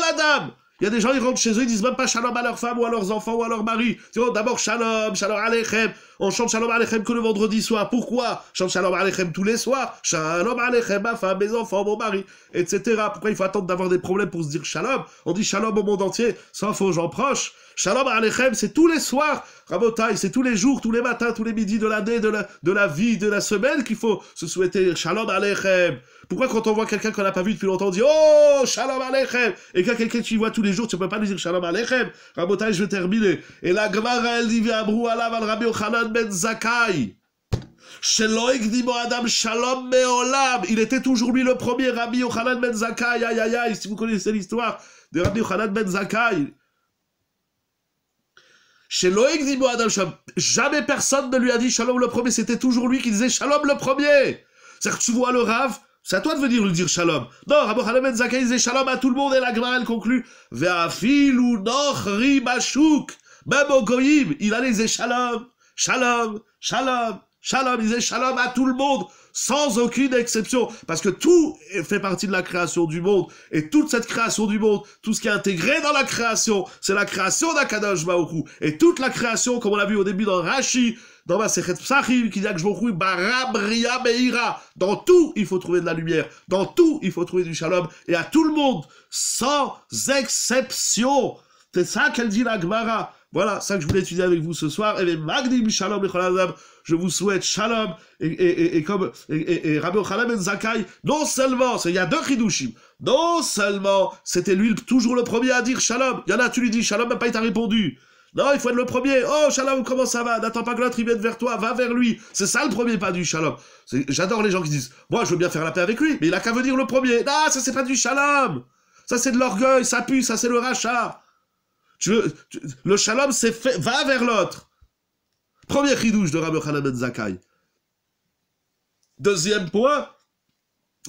adam il y a des gens, ils rentrent chez eux, ils disent même pas shalom à leur femme ou à leurs enfants ou à leur mari. Oh, d'abord shalom, shalom alechem. On chante shalom alechem que le vendredi soir. Pourquoi On chante shalom alechem tous les soirs. Shalom alechem, ma femme, mes enfants, mon mari, etc. Pourquoi il faut attendre d'avoir des problèmes pour se dire shalom On dit shalom au monde entier, sauf aux gens proches. Shalom alechem, c'est tous les soirs. Rabotai, c'est tous les jours, tous les matins, tous les midis de l'année, de la, de la vie, de la semaine qu'il faut se souhaiter shalom alechem. Pourquoi quand on voit quelqu'un qu'on n'a pas vu depuis longtemps, on dit Oh, shalom aleichem Et quand quelqu'un tu vois tous les jours, tu ne peux pas lui dire shalom aleichem. Rabotai, je vais terminer. Et la Gemara, elle dit Abrou alav al Rabbi Ochanan ben Zakai. Adam Shalom Meolam. Il était toujours lui le premier, Rabbi Ochanan ben Zakai. Aïe, aïe, aïe, si vous connaissez l'histoire de Rabbi Ochanan ben Zakai. Adam Shalom. Jamais personne ne lui a dit Shalom le premier. C'était toujours lui qui disait Shalom le premier. C'est-à-dire que tu vois le Rav, c'est à toi de venir lui dire shalom. Non, Rabbi Hanan Ben shalom à tout le monde et la conclut Ve'afil ou nochri Même au goyim, il allait dire shalom, shalom, shalom, shalom. Il disait shalom à tout le monde sans aucune exception, parce que tout fait partie de la création du monde, et toute cette création du monde, tout ce qui est intégré dans la création, c'est la création d'Akadosh Baoku, et toute la création, comme on l'a vu au début dans Rashi, dans Dans tout, il faut trouver de la lumière. Dans tout, il faut trouver du shalom. Et à tout le monde, sans exception. C'est ça qu'elle dit la Gemara. Voilà, ça que je voulais étudier avec vous ce soir. Et Magdim Shalom je vous souhaite Shalom. Et, et, et, comme et, Rabbi ben non seulement, il y a deux Chidushim, non seulement c'était lui toujours le premier à dire Shalom. Il y en a, tu lui dis Shalom, mais pas il t'a répondu. Non, il faut être le premier. Oh, shalom, comment ça va N'attends pas que l'autre vienne vers toi, va vers lui. C'est ça le premier pas du shalom. J'adore les gens qui disent Moi, je veux bien faire la paix avec lui, mais il a qu'à venir le premier. Non, ça, c'est pas du shalom. Ça, c'est de l'orgueil, ça pue, ça, c'est le rachat. Tu le shalom, c'est fait, va vers l'autre. Premier ridouche de Rabbi Ben Zakai. Deuxième point,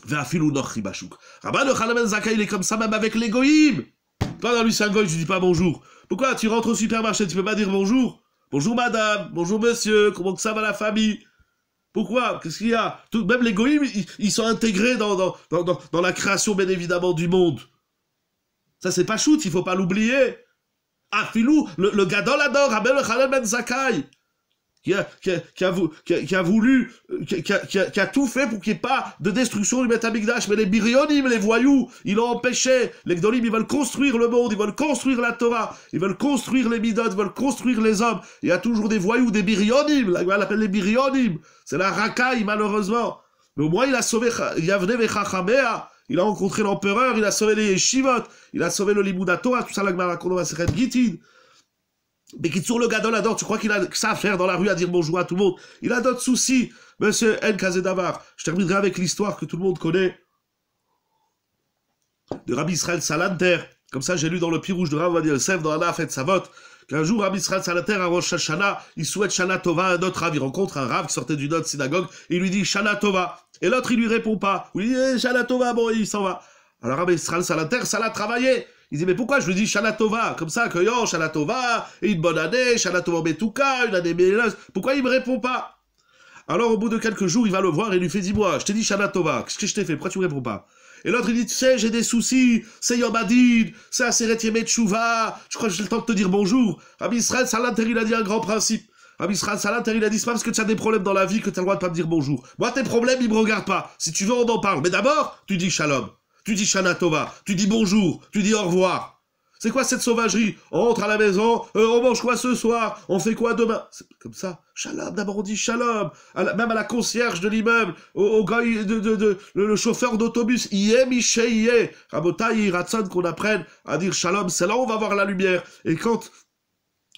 Rabbi Khanan Ben Zakai, il est comme ça même avec l'égoïme. Toi, dans lui, c'est un goy, dis pas bonjour. Pourquoi tu rentres au supermarché, tu peux pas dire bonjour Bonjour madame, bonjour monsieur, comment ça va la famille pourquoi Qu'est-ce qu'il y a Tout, Même les ils, sont intégrés dans, dans, la création, bien évidemment, du monde. Ça, c'est pas shoot, il faut pas l'oublier. Ah le, le gadol adore, Abel Khalem Ben Zakai qui a, qui a, voulu, euh, qui a, tout fait pour qu'il n'y ait pas de destruction du metamikdash mais les birionim, les voyous, ils l'ont empêché. Les Gdolim, ils veulent construire le monde, ils veulent construire la Torah, ils veulent construire les Midot, ils veulent construire les hommes. Il y a toujours des voyous, des birionim, on l'appelle les birionim. C'est la racaille, malheureusement. Mais au moins, il a sauvé Yavne Vechachamea, il a rencontré l'empereur, il a sauvé les Yeshivot, il a sauvé le Limouda Torah, tout ça, la mais qui tourne le gars dans la dent, tu crois qu'il a que ça à faire dans la rue à dire bonjour à tout le monde Il a d'autres soucis, monsieur N. Kazedavar. Je terminerai avec l'histoire que tout le monde connaît de Rabbi Israël Salanter. Comme ça, j'ai lu dans le Pirouge de Rav Yosef dans Allah sa vote, qu'un jour, Rabbi Israël Salanter, à Rosh il souhaite Shana Tova à un autre rave. Il rencontre un Rav qui sortait d'une autre synagogue, il lui dit Shana Tova. Et l'autre, il lui répond pas. Oui, dit eh, Shana Tova, bon, il s'en va. Alors Rabbi Israël Salanter, ça l'a travaillé. Il dit, mais pourquoi je lui dis Tova Comme ça, que yo, et une bonne année, Tova Betuka, une année meilleure. Pourquoi il me répond pas Alors, au bout de quelques jours, il va le voir et lui fait, dis-moi, je t'ai dit Tova. qu'est-ce que je t'ai fait Pourquoi tu me réponds pas et l'autre, il dit, tu sais, j'ai des soucis, c'est Yom c'est Aseret Yemet je crois que j'ai le temps de te dire bonjour. Rabbi Israël il a dit un grand principe. Rabbi Israël il a dit, c'est pas parce que tu as des problèmes dans la vie que tu as le droit de pas me dire bonjour. Moi, tes problèmes, il me regarde pas. Si tu veux, on en parle. Mais d'abord, tu dis shalom. Tu dis Shana Tova, tu dis bonjour, tu dis au revoir. C'est quoi cette sauvagerie On rentre à la maison, euh, on mange quoi ce soir On fait quoi demain Comme ça. Shalom, d'abord on dit shalom. même à la concierge de l'immeuble, au, gars, le, chauffeur d'autobus, Yé Miché Yé. Rabotai, Ratson, qu'on apprenne à dire shalom. C'est là où on va voir la lumière. Et quand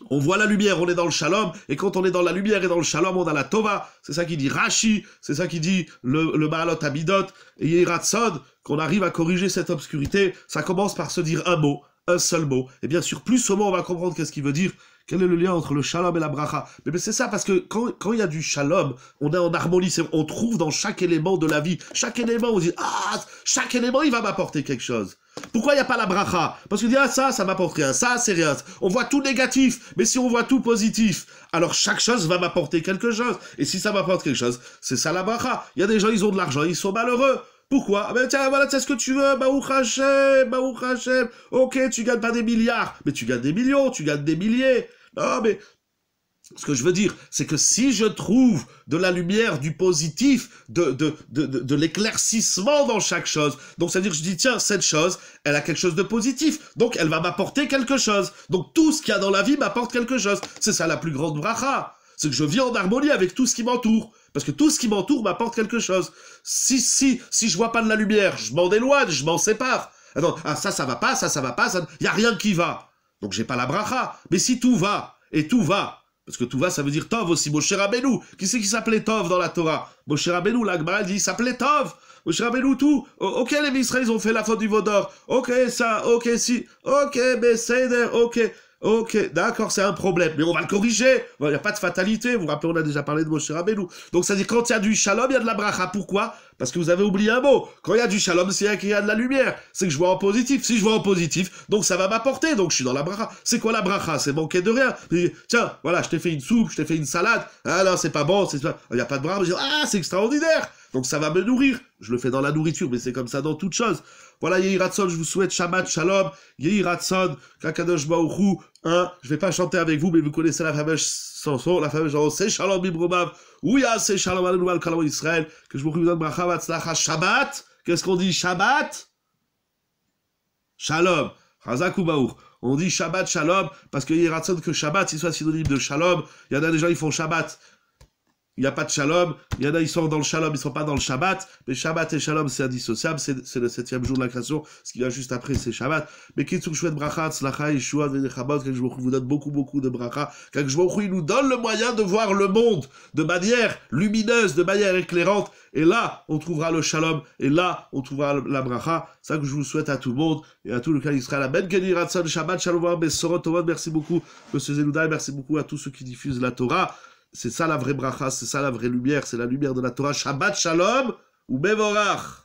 on voit la lumière, on est dans le shalom, et quand on est dans la lumière et dans le shalom, on a la tova. C'est ça qui dit Rashi, c'est ça qui dit le, le Mahalot Abidot, et Yeratzod, qu'on arrive à corriger cette obscurité. Ça commence par se dire un mot, un seul mot. Et bien sûr, plus ce mot, on va comprendre qu'est-ce qu'il veut dire. Quel est le lien entre le shalom et la bracha Mais, c'est ça, parce que quand, il y a du shalom, on est en harmonie, on trouve dans chaque élément de la vie, chaque élément, on dit, ah, chaque élément, il va m'apporter quelque chose. Pourquoi il n'y a pas la bracha Parce que dit, ah, ça, ça m'apporte rien, ça, c'est rien. On voit tout négatif, mais si on voit tout positif, alors chaque chose va m'apporter quelque chose. Et si ça m'apporte quelque chose, c'est ça la bracha. Il y a des gens, ils ont de l'argent, ils sont malheureux. Pourquoi ah ben tiens, voilà, c'est ce que tu veux, Baruch Hashem, Baruch Hashem. Ok, tu gagnes pas des milliards, mais tu gagnes des millions, tu gagnes des milliers. Non, mais ce que je veux dire, c'est que si je trouve de la lumière, du positif, de, de, de, de l'éclaircissement dans chaque chose, donc cest à dire que je dis, tiens, cette chose, elle a quelque chose de positif, donc elle va m'apporter quelque chose. Donc tout ce qu'il y a dans la vie m'apporte quelque chose. C'est ça la plus grande bracha. C'est que je vis en harmonie avec tout ce qui m'entoure. Parce que tout ce qui m'entoure m'apporte quelque chose. Si, si, si je vois pas de la lumière, je m'en éloigne, je m'en sépare. Attends, ah, ça, ça va pas, ça, ça va pas, il n'y a rien qui va. Donc j'ai pas la bracha. Mais si tout va, et tout va, parce que va, ça veut dire Tov aussi. Moshe Rabbeinu. Qui c'est qui s'appelait Tov dans la Torah Moshe Rabbeinu, l'Agmara dit, il s'appelait Tov. Moshe Rabbeinu, tout. Ok, les Israélites ont fait la faute du Vaudor. Ok, ça. Ok, si. Ok, Besséder. Ok. Ok, d'accord, c'est un problème, mais on va le corriger. Il n'y a pas de fatalité. Vous vous rappelez, on a déjà parlé de Moshe Rabbeinu. Donc, ça dit, quand il y a du shalom, il y a de la bracha. Pourquoi Parce que vous avez oublié un mot. Quand il y a du shalom, c'est qu'il y a de la lumière. C'est que je vois en positif. Si je vois en positif, donc ça va m'apporter. Donc, je suis dans la bracha. C'est quoi la bracha C'est manquer de rien. Tiens, voilà, je t'ai fait une soupe, je t'ai fait une salade. Ah non, c'est pas bon, c'est Il n'y a pas de bracha. Ah, c'est extraordinaire donc ça va me nourrir. Je le fais dans la nourriture, mais c'est comme ça dans toute chose. Voilà, Yehiratson, je vous souhaite Shabbat, Shalom. Yehiratson, Kakadosh Baoru. Hein, je vais pas chanter avec vous, mais vous connaissez la fameuse chanson, la fameuse chanson, c'est Shalom Bibrobav. Ouya, c'est Shalom Israel, Kalam Israël. Que je vous donne Brachavat Shabbat. Qu'est-ce qu'on dit Shabbat Shalom. Baoukh. On dit Shabbat, Shalom, parce que Yehiratson, que Shabbat, il soit synonyme de Shalom. Il y en a des gens, qui font Shabbat il n'y a pas de shalom. Il y en a, ils sont dans le shalom, ils ne sont pas dans le shabbat. Mais shabbat et shalom, c'est indissociable. C'est le septième jour de la création. Ce qui vient juste après, c'est shabbat. Mais Kitsuk Shwet Bracha, Tzlacha, Yeshua, que je vous donne beaucoup, beaucoup de bracha. vous il nous donne le moyen de voir le monde de manière lumineuse, de manière éclairante. Et là, on trouvera le shalom. Et là, on trouvera la bracha. Ça que je vous souhaite à tout le monde et à tout le cas la ben Kenny Ratson, Shabbat, Shalom, Besorot, Merci beaucoup, Monsieur Zelouda. Merci beaucoup à tous ceux qui diffusent la Torah. C'est ça la vraie bracha, c'est ça la vraie lumière, c'est la lumière de la Torah. Shabbat Shalom ou Bevorach.